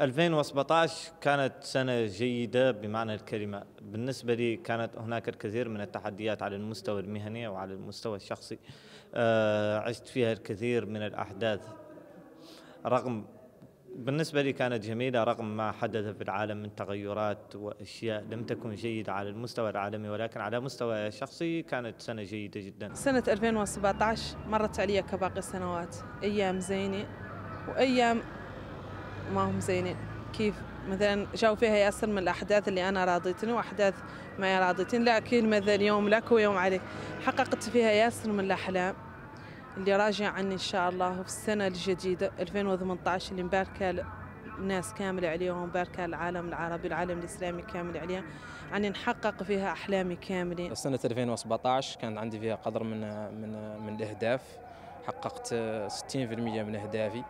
2017 كانت سنة جيدة بمعنى الكلمة بالنسبة لي كانت هناك الكثير من التحديات على المستوى المهني وعلى المستوى الشخصي آه، عشت فيها الكثير من الأحداث رغم بالنسبة لي كانت جميلة رغم ما حدث في العالم من تغيرات وأشياء لم تكن جيدة على المستوى العالمي ولكن على مستوى شخصي كانت سنة جيدة جدا سنة 2017 مرت علي كباقي السنوات أيام زينة وأيام ما هم زينين كيف مثلا جاو فيها ياسر من الاحداث اللي انا راضيتني واحداث ما راضيتني لكن مثلا يوم لك ويوم عليك حققت فيها ياسر من الاحلام اللي راجع عني ان شاء الله في السنه الجديده 2018 اللي مباركه الناس كامله عليهم مباركه العالم العربي العالم الاسلامي كامل عليها يعني نحقق فيها احلامي كاملين سنه 2017 كان عندي فيها قدر من من من الاهداف حققت 60% من اهدافي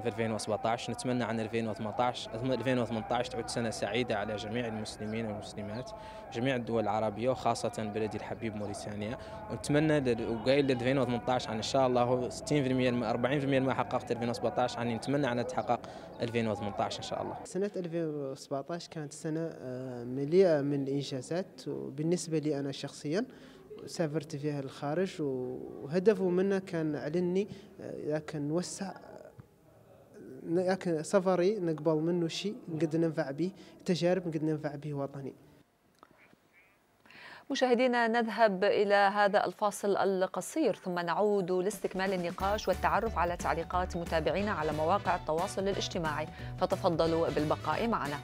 في 2017 نتمنى عن 2018 2018 تعود سنه سعيده على جميع المسلمين والمسلمات جميع الدول العربيه وخاصه بلدي الحبيب موريتانيا ونتمنى وقايل 2018 عن ان شاء الله 60% 40% ما حققت 2017 عن نتمنى ان تحقق 2018 ان شاء الله سنه 2017 كانت سنه آه، مليئه من الانجازات وبالنسبه لي انا شخصيا سافرت فيها للخارج وهدفه منه كان علني آه، اذا كان نوسع لكن سفري نقبل منه شيء نقدر ننفع به تجارب نقدر ننفع به وطني مشاهدينا نذهب إلى هذا الفاصل القصير ثم نعود لاستكمال النقاش والتعرف على تعليقات متابعينا على مواقع التواصل الاجتماعي فتفضلوا بالبقاء معنا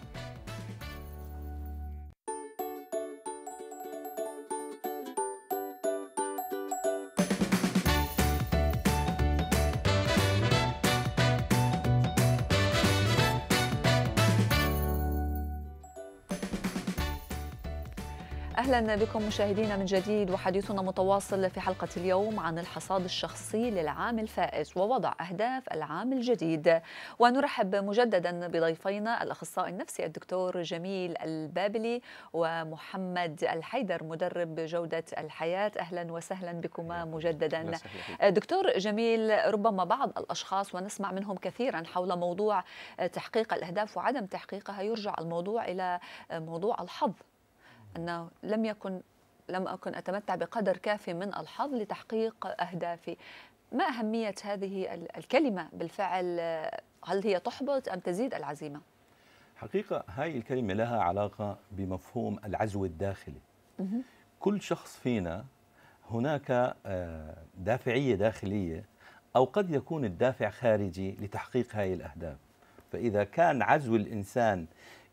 أهلا بكم مشاهدينا من جديد وحديثنا متواصل في حلقة اليوم عن الحصاد الشخصي للعام الفائز ووضع أهداف العام الجديد ونرحب مجددا بضيفينا الأخصائي النفسي الدكتور جميل البابلي ومحمد الحيدر مدرب جودة الحياة أهلا وسهلا بكما مجددا دكتور جميل ربما بعض الأشخاص ونسمع منهم كثيرا حول موضوع تحقيق الأهداف وعدم تحقيقها يرجع الموضوع إلى موضوع الحظ أنه لم يكن لم أكن أتمتع بقدر كاف من الحظ لتحقيق أهدافي ما أهمية هذه الكلمة بالفعل هل هي تحبط أم تزيد العزيمة؟ حقيقة هاي الكلمة لها علاقة بمفهوم العزو الداخلي كل شخص فينا هناك آه، دافعية داخلية أو قد يكون الدافع خارجي لتحقيق هاي الأهداف فإذا كان عزو الإنسان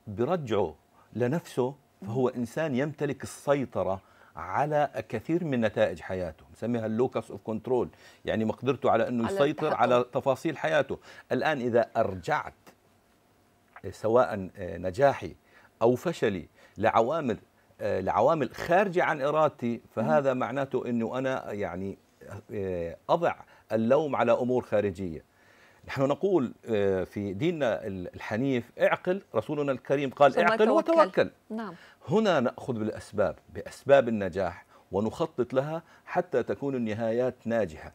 برجعه لنفسه فهو إنسان يمتلك السيطرة على كثير من نتائج حياته نسميها اللوكس اوف كنترول يعني مقدرته على انه يسيطر على تفاصيل حياته الان اذا ارجعت آه، سواء آه، نجاحي او فشلي لعوامل آه، لعوامل خارجه عن ارادتي فهذا معناته انه انا يعني اضع اللوم على امور خارجيه نحن نقول آه، في ديننا الحنيف اعقل رسولنا الكريم قال اعقل توكل. وتوكل نعم. هنا نأخذ بالأسباب بأسباب النجاح ونخطط لها حتى تكون النهايات ناجحة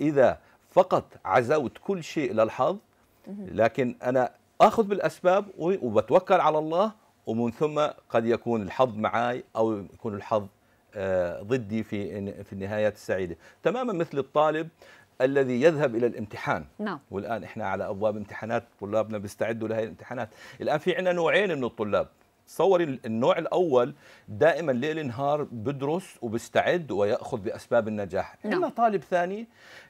إذا فقط عزوت كل شيء للحظ لكن أنا أخذ بالأسباب وبتوكل على الله ومن ثم قد يكون الحظ معي أو يكون الحظ آه، ضدي في في النهايات السعيده تماما مثل الطالب الذي يذهب الى الامتحان نعم والان احنا على ابواب امتحانات طلابنا بيستعدوا لهي الامتحانات الان في عندنا نوعين من الطلاب تصوري النوع الاول دائما ليل نهار بدرس وبيستعد وياخذ باسباب النجاح نعم. اما طالب ثاني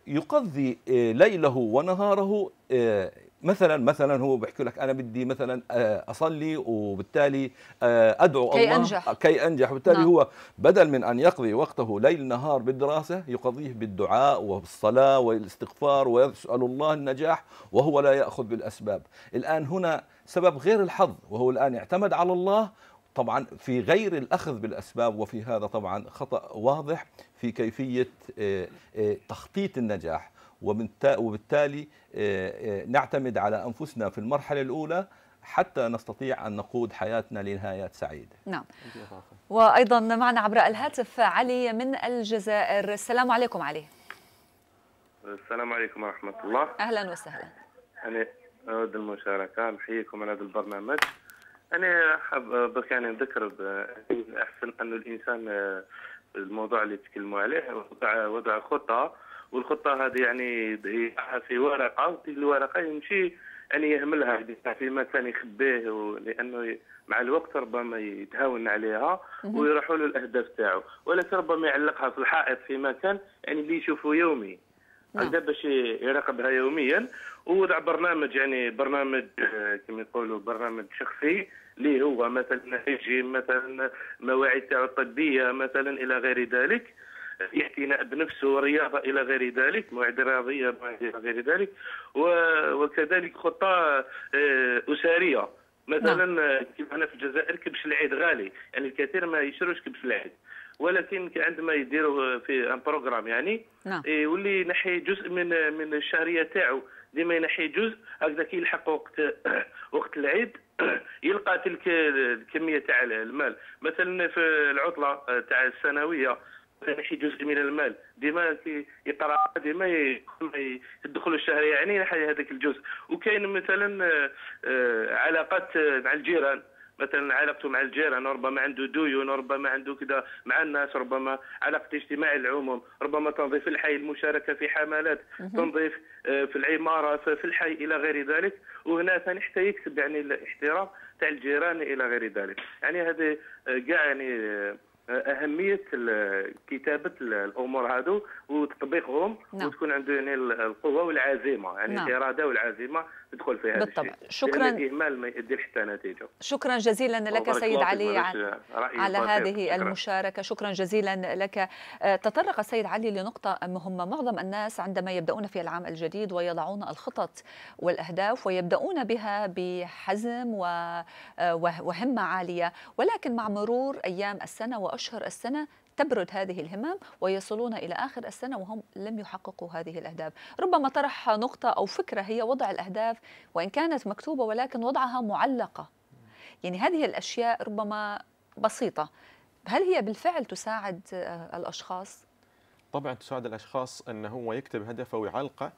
يقضي آه، ليله ونهاره آه، مثلا مثلا هو بيحكي لك انا بدي مثلا آه، اصلي وبالتالي آه، ادعو كي الله أنجح. كي انجح وبالتالي نعم. هو بدل من ان يقضي وقته ليل نهار بالدراسه يقضيه بالدعاء وبالصلاه والاستغفار ويسال الله النجاح وهو لا ياخذ بالاسباب الان هنا سبب غير الحظ وهو الان اعتمد على الله طبعا في غير الاخذ بالاسباب وفي هذا طبعا خطا واضح في كيفيه آه، تخطيط النجاح وبالتالي آه، آه، نعتمد على أنفسنا في المرحلة الأولى حتى نستطيع أن نقود حياتنا لنهايات سعيدة نعم وأيضا معنا عبر الهاتف علي من الجزائر السلام عليكم علي السلام عليكم ورحمة الله أهلا وسهلا أنا أود المشاركة نحييكم على هذا البرنامج أنا حاب يعني نذكر أحسن أنه الإنسان آه، الموضوع اللي تكلموا عليه وضع خطة والخطه هذه يعني يضعها في ورقه وتجي الورقه يمشي يعني يهملها في مكان يخبيه لانه مع الوقت ربما يتهاون عليها ويروحوا له الاهداف تاعو ولكن ربما يعلقها في الحائط في مكان يعني اللي يشوفه يومي نعم. هذا باش يراقبها يوميا ووضع برنامج يعني برنامج آه، كما يقولوا برنامج شخصي اللي هو مثلا يجي مثلا مواعيد تاعو الطبيه مثلا الى غير ذلك الاعتناء بنفسه رياضة الى غير ذلك مواعيد رياضيه الى غير ذلك وكذلك خطه آه، اسريه مثلا نعم. كيف هنا في الجزائر كبش العيد غالي يعني الكثير ما يشروش كبش العيد ولكن عندما يديروا في ان بروغرام يعني نعم. يولي إيه، ينحي جزء من من الشهريه تاعو ديما ينحي جزء هكذا كيلحق وقت وقت العيد يلقى تلك الكميه تاع المال مثلا في العطله آه، تاع السنويه ماشي جزء من المال ديما يقرا ديما يدخل الشهر يعني هذاك الجزء وكاين مثلا آه، علاقات مع الجيران مثلا علاقته مع الجيران ربما عنده ديون ربما عنده كذا مع الناس ربما علاقة اجتماع العموم ربما تنظيف الحي المشاركة في حملات تنظيف آه، في العمارة في الحي إلى غير ذلك وهنا ثاني حتى يكسب يعني الاحترام تاع الجيران إلى غير ذلك يعني هذه كاع آه، يعني اهميه كتابه الامور هذو وتطبيقهم نعم. وتكون عنده يعني القوه والعزيمه يعني نعم. الاراده والعزيمه تدخل في هذا بالطبع. الشيء شكرا الاهمال ما يؤديش حتى نتيجه شكرا جزيلا لك سيد علي عن... على هذه شكرا. المشاركه شكرا جزيلا لك آه، تطرق السيد علي لنقطه مهمه معظم الناس عندما يبداون في العام الجديد ويضعون الخطط والاهداف ويبداون بها بحزم و... آه، وهمه عاليه ولكن مع مرور ايام السنه واشهر السنه تبرد هذه الهمم ويصلون إلى آخر السنة وهم لم يحققوا هذه الأهداف ربما طرح نقطة أو فكرة هي وضع الأهداف وإن كانت مكتوبة ولكن وضعها معلقة يعني هذه الأشياء ربما بسيطة هل هي بالفعل تساعد آه، الأشخاص؟ طبعا تساعد الأشخاص أنه هو يكتب هدفه ويعلقه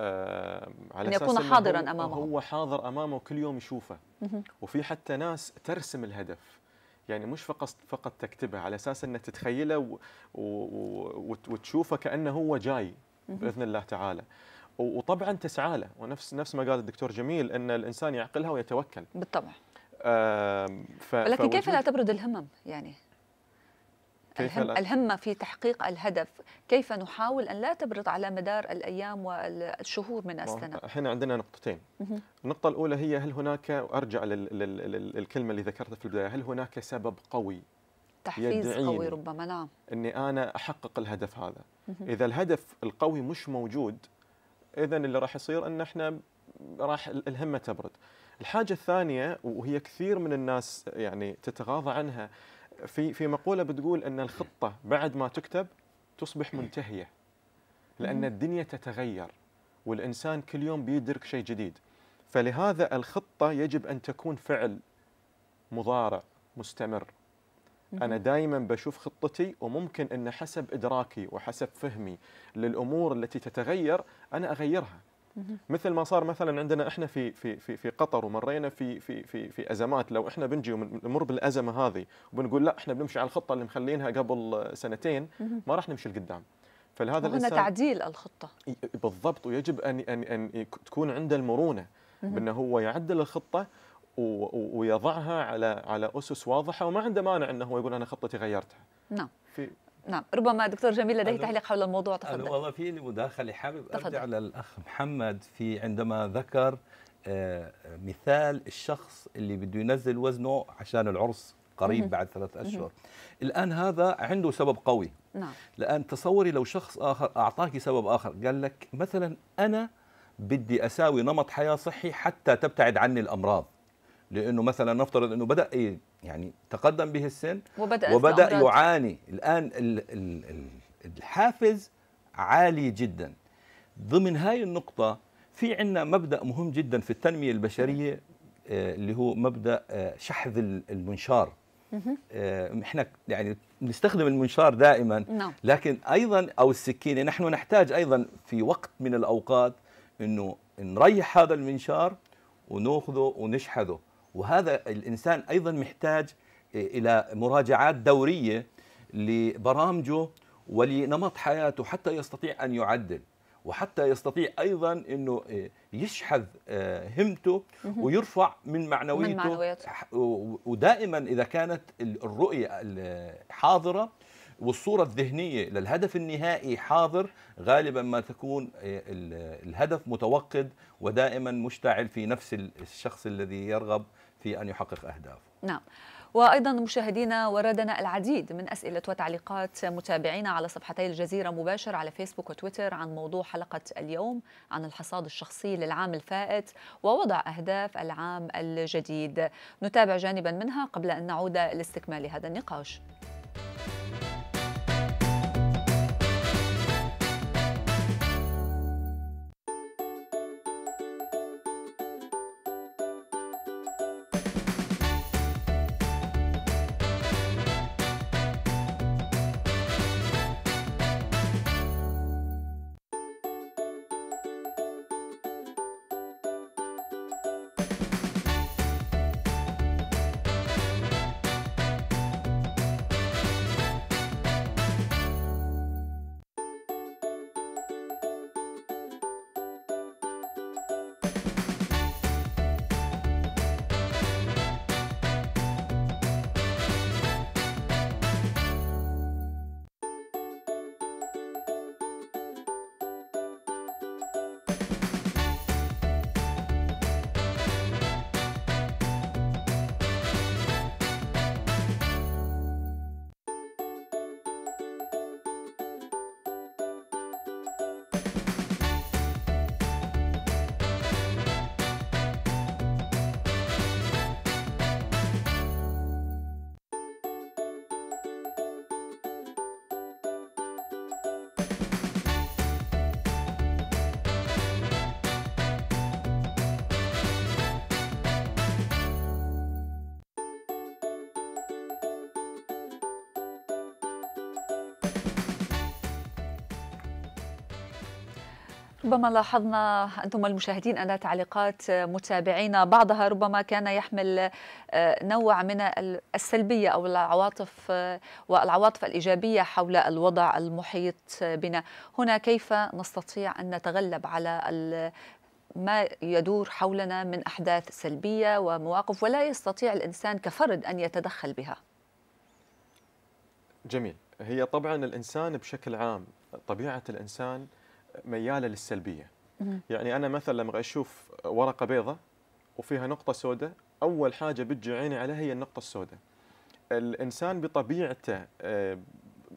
آه على أن يكون حاضرا أمامه هو حاضر أمامه كل يوم يشوفه وفي حتى ناس ترسم الهدف يعني مش فقط فقط تكتبها على اساس انك تتخيله و... و... وتشوفه كانه هو جاي باذن الله تعالى وطبعا تسعى له ونفس نفس ما قال الدكتور جميل ان الانسان يعقلها ويتوكل بالطبع آه ف... لكن كيف لا تبرد الهمم يعني كيف الهم الهمة في تحقيق الهدف كيف نحاول أن لا تبرد على مدار الأيام والشهور من السنة هنا عندنا نقطتين النقطة الأولى هي هل هناك أرجع للكلمة اللي ذكرتها في البداية هل هناك سبب قوي تحفيز قوي ربما نعم أني أنا أحقق الهدف هذا إذا الهدف القوي مش موجود إذا اللي راح يصير أن احنا راح الهمة تبرد الحاجة الثانية وهي كثير من الناس يعني تتغاضى عنها في في مقوله بتقول ان الخطه بعد ما تكتب تصبح منتهيه لان الدنيا تتغير والانسان كل يوم بيدرك شيء جديد فلهذا الخطه يجب ان تكون فعل مضارع مستمر انا دائما بشوف خطتي وممكن ان حسب ادراكي وحسب فهمي للامور التي تتغير انا اغيرها مثل ما صار مثلا عندنا احنا في في في في قطر ومرينا في في في في ازمات لو احنا بنجي ونمر بالازمه هذه وبنقول لا احنا بنمشي على الخطه اللي مخلينها قبل سنتين ما راح نمشي لقدام فلهذا وهنا تعديل الخطه بالضبط ويجب ان ان ان تكون عنده المرونه بانه هو يعدل الخطه ويضعها على على اسس واضحه وما عنده مانع انه هو يقول انا خطتي غيرتها نعم في نعم ربما دكتور جميل لديه تعليق حول الموضوع تفضل والله في مداخلة حابب أرجع على الأخ محمد في عندما ذكر آه، مثال الشخص اللي بده ينزل وزنه عشان العرس قريب بعد ثلاث أشهر الآن هذا عنده سبب قوي نعم. لأن تصوري لو شخص آخر أعطاك سبب آخر قال لك مثلا أنا بدي أساوي نمط حياة صحي حتى تبتعد عني الأمراض لانه مثلا نفترض انه بدا إيه؟ يعني تقدم به السن وبدا وبدا يعاني الان الحافز عالي جدا ضمن هاي النقطه في عندنا مبدا مهم جدا في التنميه البشريه آه، اللي هو مبدا آه، شحذ المنشار آه، احنا يعني نستخدم المنشار دائما نعم. لكن ايضا او السكينه نحن نحتاج ايضا في وقت من الاوقات انه نريح هذا المنشار وناخذه ونشحذه وهذا الإنسان أيضا محتاج إلى مراجعات دورية لبرامجه ولنمط حياته حتى يستطيع أن يعدل وحتى يستطيع ايضا انه يشحذ آه، همته ويرفع من معنويته, من ودائما اذا كانت الرؤيه حاضره والصوره الذهنيه للهدف النهائي حاضر غالبا ما تكون آه، الهدف متوقد ودائما مشتعل في نفس الشخص الذي يرغب في أن يحقق أهدافه نعم وأيضا مشاهدينا وردنا العديد من أسئلة وتعليقات متابعينا على صفحتي الجزيرة مباشر على فيسبوك وتويتر عن موضوع حلقة اليوم عن الحصاد الشخصي للعام الفائت ووضع أهداف العام الجديد نتابع جانبا منها قبل أن نعود لاستكمال هذا النقاش ربما لاحظنا أنتم المشاهدين أن تعليقات متابعينا بعضها ربما كان يحمل آه، نوع من السلبية أو العواطف آه، والعواطف الإيجابية حول الوضع المحيط بنا هنا كيف نستطيع أن نتغلب على ما يدور حولنا من أحداث سلبية ومواقف ولا يستطيع الإنسان كفرد أن يتدخل بها جميل هي طبعا الإنسان بشكل عام طبيعة الإنسان مياله للسلبيه يعني انا مثلا لما اشوف ورقه بيضاء وفيها نقطه سوداء اول حاجه بتجي عيني عليها هي النقطه السوداء الانسان بطبيعته آه،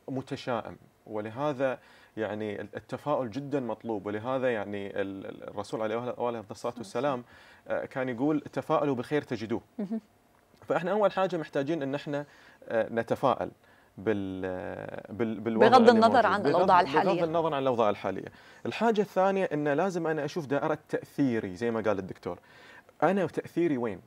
متشائم ولهذا يعني التفاؤل جدا مطلوب ولهذا يعني الرسول عليه وآله الصلاة والسلام آه، كان يقول تفاؤلوا بالخير تجدوه فإحنا أول حاجة محتاجين أن احنا آه، نتفائل بال بالوضع بغض النظر عن الاوضاع الحاليه بغض النظر عن الاوضاع الحاليه الحاجه الثانيه انه لازم انا اشوف دائره تاثيري زي ما قال الدكتور انا تاثيري وين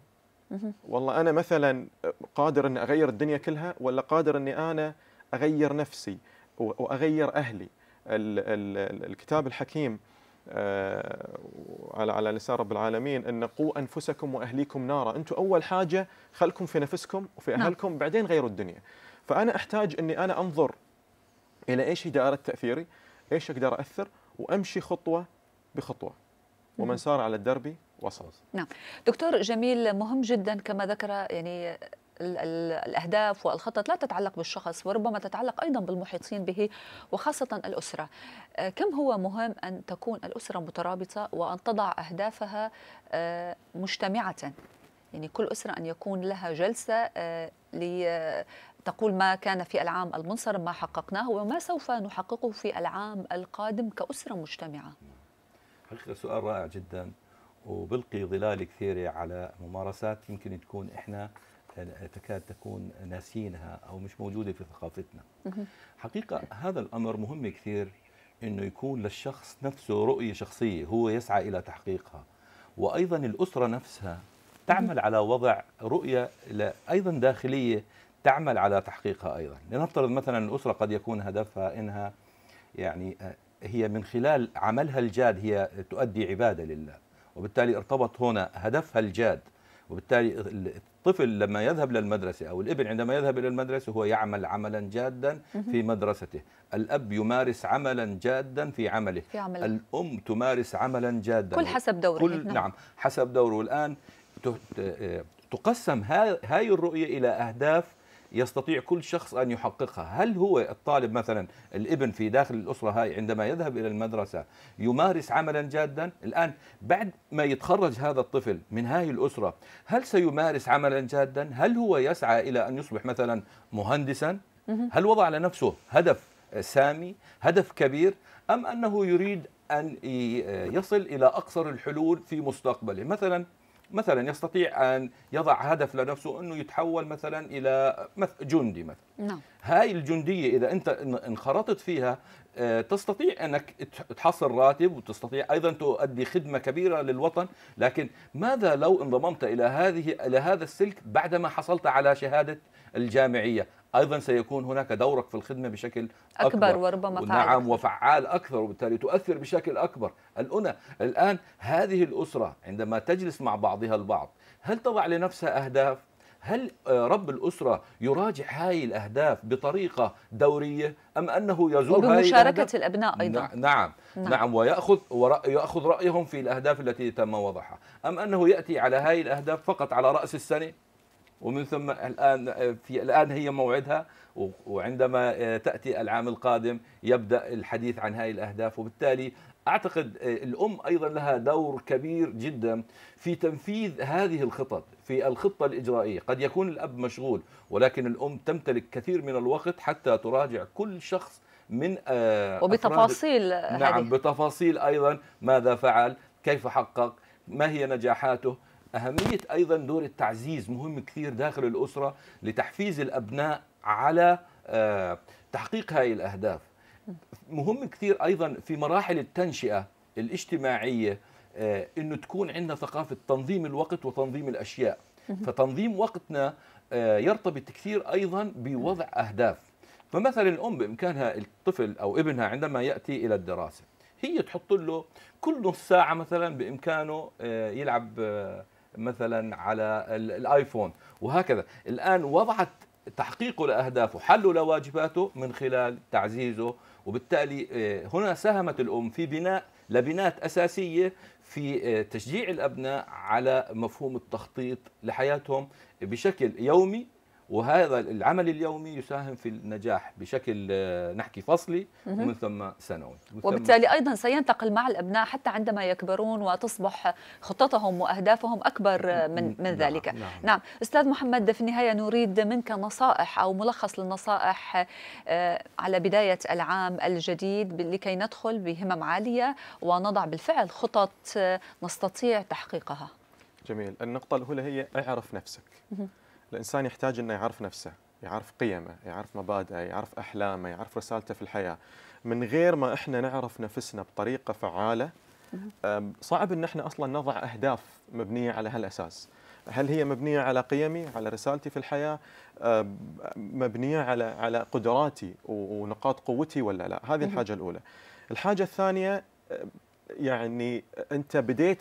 والله انا مثلا قادر اني اغير الدنيا كلها ولا قادر اني انا اغير نفسي واغير اهلي ال ال الكتاب الحكيم آه، على على لسان رب العالمين ان قوا انفسكم واهليكم نارا انتم اول حاجه خلكم في نفسكم وفي نعم. اهلكم بعدين غيروا الدنيا فانا احتاج اني انا انظر الى ايش هي دائره تاثيري ايش اقدر اثر وامشي خطوه بخطوه ومن سار على الدرب وصل نعم دكتور جميل مهم جدا كما ذكر يعني الأهداف والخطط لا تتعلق بالشخص وربما تتعلق أيضا بالمحيطين به وخاصة الأسرة آه، كم هو مهم أن تكون الأسرة مترابطة وأن تضع أهدافها آه، مجتمعة يعني كل أسرة أن يكون لها جلسة آه، تقول ما كان في العام المنصرم ما حققناه وما سوف نحققه في العام القادم كأسرة مجتمعة حقيقة سؤال رائع جدا وبلقي ظلال كثيرة على ممارسات يمكن تكون إحنا تكاد تكون ناسينها أو مش موجودة في ثقافتنا حقيقة هذا الأمر مهم كثير أنه يكون للشخص نفسه رؤية شخصية هو يسعى إلى تحقيقها وأيضا الأسرة نفسها تعمل على وضع رؤية أيضا داخلية تعمل على تحقيقها أيضا لنفترض مثلا الأسرة قد يكون هدفها إنها يعني آه، هي من خلال عملها الجاد هي تؤدي عبادة لله وبالتالي ارتبط هنا هدفها الجاد وبالتالي الطفل لما يذهب للمدرسة أو الابن عندما يذهب إلى المدرسة هو يعمل عملا جادا في مدرسته الأب يمارس عملا جادا في عمله في عمله. الأم تمارس عملا جادا كل حسب دوره كل نعم. نعم حسب دوره الآن آه، تقسم هاي الرؤية إلى أهداف يستطيع كل شخص أن يحققها هل هو الطالب مثلا الابن في داخل الأسرة هاي عندما يذهب إلى المدرسة يمارس عملا جادا الآن بعد ما يتخرج هذا الطفل من هاي الأسرة هل سيمارس عملا جادا هل هو يسعى إلى أن يصبح مثلا مهندسا هل وضع لنفسه هدف سامي هدف كبير أم أنه يريد أن يصل إلى أقصر الحلول في مستقبله مثلا مثلا يستطيع أن يضع هدف لنفسه أنه يتحول مثلا إلى جندي مثلا نعم. هاي الجندية إذا أنت انخرطت فيها آه، تستطيع أنك تحصل راتب وتستطيع أيضا تؤدي خدمة كبيرة للوطن لكن ماذا لو انضممت إلى هذه إلى هذا السلك بعدما حصلت على شهادة الجامعية ايضا سيكون هناك دورك في الخدمه بشكل اكبر, أكبر وربما فعال نعم وفعال اكثر وبالتالي تؤثر بشكل اكبر الأنا الان هذه الاسره عندما تجلس مع بعضها البعض هل تضع لنفسها اهداف هل رب الأسرة يراجع هاي الأهداف بطريقة دورية أم أنه يزور وبمشاركة هاي الأبناء أيضا نعم, نعم, نعم, نعم، ويأخذ, ويأخذ رأيهم في الأهداف التي تم وضعها أم أنه يأتي على هاي الأهداف فقط على رأس السنة ومن ثم الان في الان هي موعدها وعندما آه، تاتي العام القادم يبدا الحديث عن هذه الاهداف وبالتالي اعتقد آه، الام ايضا لها دور كبير جدا في تنفيذ هذه الخطط في الخطه الاجرائيه، قد يكون الاب مشغول ولكن الام تمتلك كثير من الوقت حتى تراجع كل شخص من آه، وبتفاصيل نعم هذه. بتفاصيل ايضا ماذا فعل، كيف حقق، ما هي نجاحاته أهمية أيضا دور التعزيز مهم كثير داخل الأسرة لتحفيز الأبناء على آه، تحقيق هذه الأهداف مهم كثير أيضا في مراحل التنشئة الاجتماعية آه، أنه تكون عندنا ثقافة تنظيم الوقت وتنظيم الأشياء فتنظيم وقتنا آه، يرتبط كثير أيضا بوضع أهداف فمثلا الأم بإمكانها الطفل أو ابنها عندما يأتي إلى الدراسة هي تحط له كل نص ساعة مثلا بإمكانه يلعب مثلا على الايفون وهكذا الان وضعت تحقيقه لاهدافه حله لواجباته من خلال تعزيزه وبالتالي آه، هنا ساهمت الام في بناء لبنات اساسيه في آه، تشجيع الابناء على مفهوم التخطيط لحياتهم بشكل يومي وهذا العمل اليومي يساهم في النجاح بشكل آه، نحكي فصلي ومن ثم سنوي وبالتالي أيضا سينتقل مع الأبناء حتى عندما يكبرون وتصبح خططهم وأهدافهم أكبر نعم، من, من نعم، ذلك نعم, نعم. نعم. أستاذ محمد في النهاية نريد منك نصائح أو ملخص للنصائح آه، على بداية العام الجديد لكي ندخل بهمم عالية ونضع بالفعل خطط آه، نستطيع تحقيقها جميل النقطة الأولى هي اعرف نفسك الإنسان يحتاج أنه يعرف نفسه يعرف قيمه يعرف مبادئه يعرف أحلامه يعرف رسالته في الحياة من غير ما إحنا نعرف نفسنا بطريقة فعالة صعب أن إحنا أصلا نضع أهداف مبنية على هالأساس هل هي مبنية على قيمي على رسالتي في الحياة مبنية على على قدراتي ونقاط قوتي ولا لا هذه الحاجة الأولى الحاجة الثانية يعني أنت بديت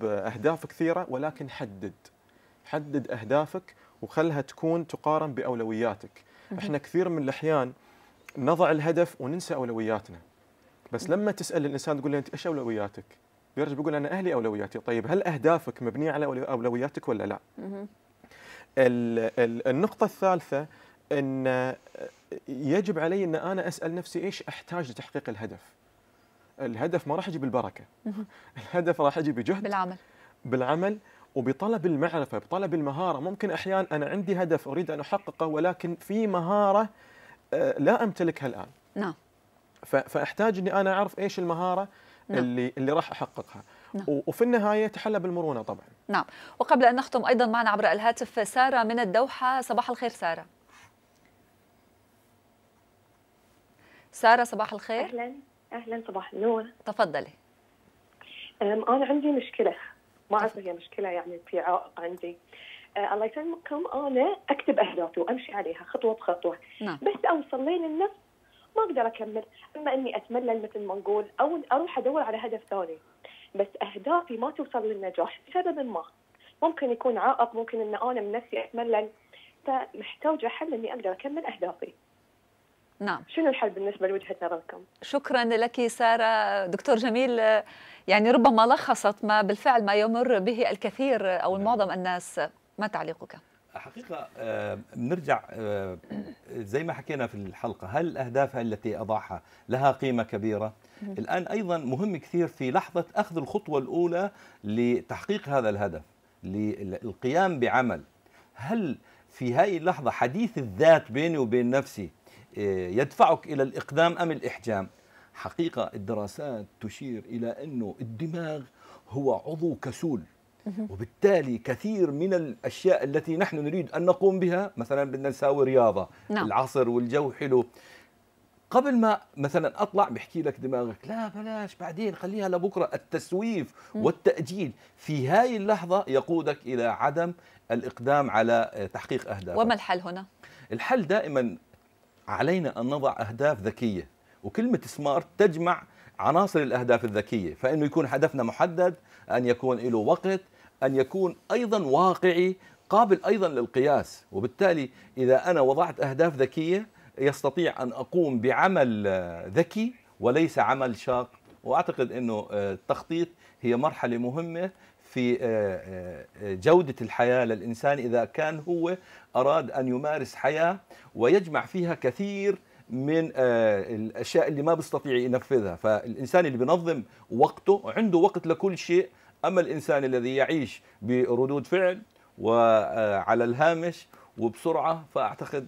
بأهداف كثيرة ولكن حدد حدد أهدافك وخلها تكون تقارن بأولوياتك إحنا كثير من الأحيان نضع الهدف وننسى أولوياتنا بس لما تسأل الإنسان تقول له أنت إيش أولوياتك بيرجع بيقول أنا أهلي أولوياتي طيب هل أهدافك مبنية على أولوياتك ولا لا النقطة الثالثة أن يجب علي أن أنا أسأل نفسي إيش أحتاج لتحقيق الهدف الهدف ما راح يجي بالبركة الهدف راح يجي بجهد بالعمل بالعمل وبطلب المعرفه بطلب المهاره ممكن احيانا انا عندي هدف اريد ان احققه ولكن في مهاره آه، لا امتلكها الان نعم فاحتاج اني انا اعرف ايش المهاره نعم. اللي اللي راح احققها نعم. وفي النهايه تحلى بالمرونه طبعا نعم وقبل ان نختم ايضا معنا عبر الهاتف ساره من الدوحه صباح الخير ساره ساره صباح الخير اهلا اهلا صباح النور تفضلي انا عندي مشكله ما اعرف هي مشكله يعني في عائق عندي آه الله يسلمكم انا اكتب اهدافي وامشي عليها خطوه بخطوه نعم. بس اوصل لين النفس ما اقدر اكمل اما اني اتملل مثل ما نقول او اروح ادور على هدف ثاني بس اهدافي ما توصل للنجاح بسبب ما ممكن يكون عائق ممكن ان انا من نفسي اتملل فمحتاجه حل اني اقدر اكمل اهدافي نعم شنو الحل بالنسبه لوجهه نظركم؟ شكرا لك ساره دكتور جميل يعني ربما لخصت ما بالفعل ما يمر به الكثير او نعم. معظم الناس ما تعليقك؟ حقيقه بنرجع آه، آه، زي ما حكينا في الحلقه هل الأهداف التي اضعها لها قيمه كبيره؟ الان ايضا مهم كثير في لحظه اخذ الخطوه الاولى لتحقيق هذا الهدف للقيام بعمل هل في هذه اللحظه حديث الذات بيني وبين نفسي إيه، يدفعك إلى الإقدام أم الإحجام حقيقة الدراسات تشير إلى أنه الدماغ هو عضو كسول وبالتالي كثير من الأشياء التي نحن نريد أن نقوم بها مثلا بدنا نساوي رياضة نعم. العصر والجو حلو قبل ما مثلا اطلع بحكي لك دماغك لا بلاش بعدين خليها لبكره التسويف والتاجيل في هاي اللحظه يقودك الى عدم الاقدام على تحقيق اهدافك وما الحل هنا الحل دائما علينا أن نضع أهداف ذكية وكلمة سمارت تجمع عناصر الأهداف الذكية فإنه يكون هدفنا محدد أن يكون له وقت أن يكون أيضا واقعي قابل أيضا للقياس وبالتالي إذا أنا وضعت أهداف ذكية يستطيع أن أقوم بعمل ذكي وليس عمل شاق واعتقد انه آه، التخطيط هي مرحله مهمه في آه، آه، آه، جودة الحياة للإنسان إذا كان هو أراد أن يمارس حياة ويجمع فيها كثير من الأشياء اللي ما بيستطيع ينفذها فالإنسان اللي بنظم وقته عنده وقت لكل شيء أما الإنسان الذي يعيش بردود فعل وعلى الهامش وبسرعه فاعتقد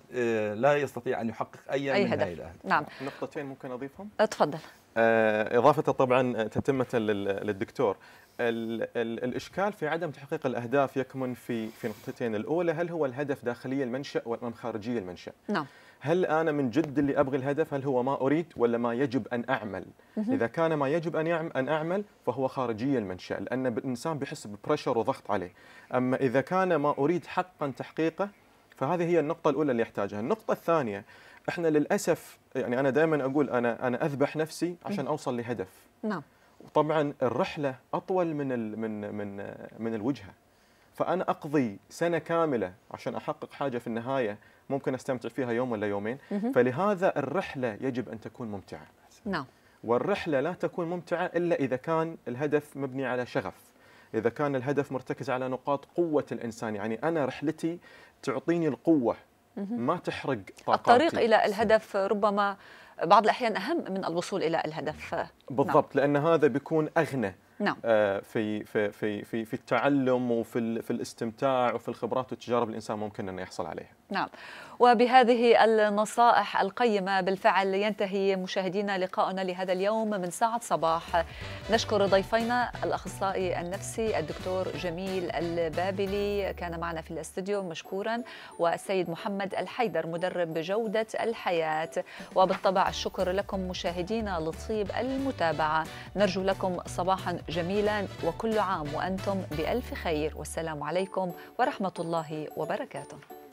لا يستطيع ان يحقق اي, أي من هدف. هاي الاهداف نعم نقطتين ممكن اضيفهم؟ تفضل اضافه طبعا تتمه للدكتور الاشكال في عدم تحقيق الاهداف يكمن في في نقطتين، الاولى هل هو الهدف داخلي المنشا ام خارجي المنشا؟ نعم. هل انا من جد اللي ابغي الهدف هل هو ما اريد ولا ما يجب ان اعمل؟ اذا كان ما يجب ان ان اعمل فهو خارجي المنشا لان الانسان بيحس ببرشر وضغط عليه، اما اذا كان ما اريد حقا تحقيقه فهذه هي النقطة الأولى اللي يحتاجها، النقطة الثانية احنا للأسف يعني أنا دائما أقول أنا أنا أذبح نفسي عشان أوصل لهدف. نعم. وطبعا الرحله اطول من من من من الوجهه فانا اقضي سنه كامله عشان احقق حاجه في النهايه ممكن استمتع فيها يوم ولا يومين فلهذا الرحله يجب ان تكون ممتعه نعم والرحله لا تكون ممتعه الا اذا كان الهدف مبني على شغف اذا كان الهدف مرتكز على نقاط قوه الانسان يعني انا رحلتي تعطيني القوه ما تحرق طاقاتي الطريق الى الهدف ربما بعض الاحيان اهم من الوصول الى الهدف نعم. بالضبط نعم. لان هذا بيكون اغنى نعم آه، في في في في التعلم وفي في الاستمتاع وفي الخبرات والتجارب الانسان ممكن انه يحصل عليها. نعم. وبهذه النصائح القيمه بالفعل ينتهي مشاهدينا لقاؤنا لهذا اليوم من ساعه صباح. نشكر ضيفينا الاخصائي النفسي الدكتور جميل البابلي كان معنا في الاستديو مشكورا والسيد محمد الحيدر مدرب بجوده الحياه وبالطبع الشكر لكم مشاهدينا لطيب المتابعه. نرجو لكم صباحا جميلا وكل عام وأنتم بألف خير والسلام عليكم ورحمة الله وبركاته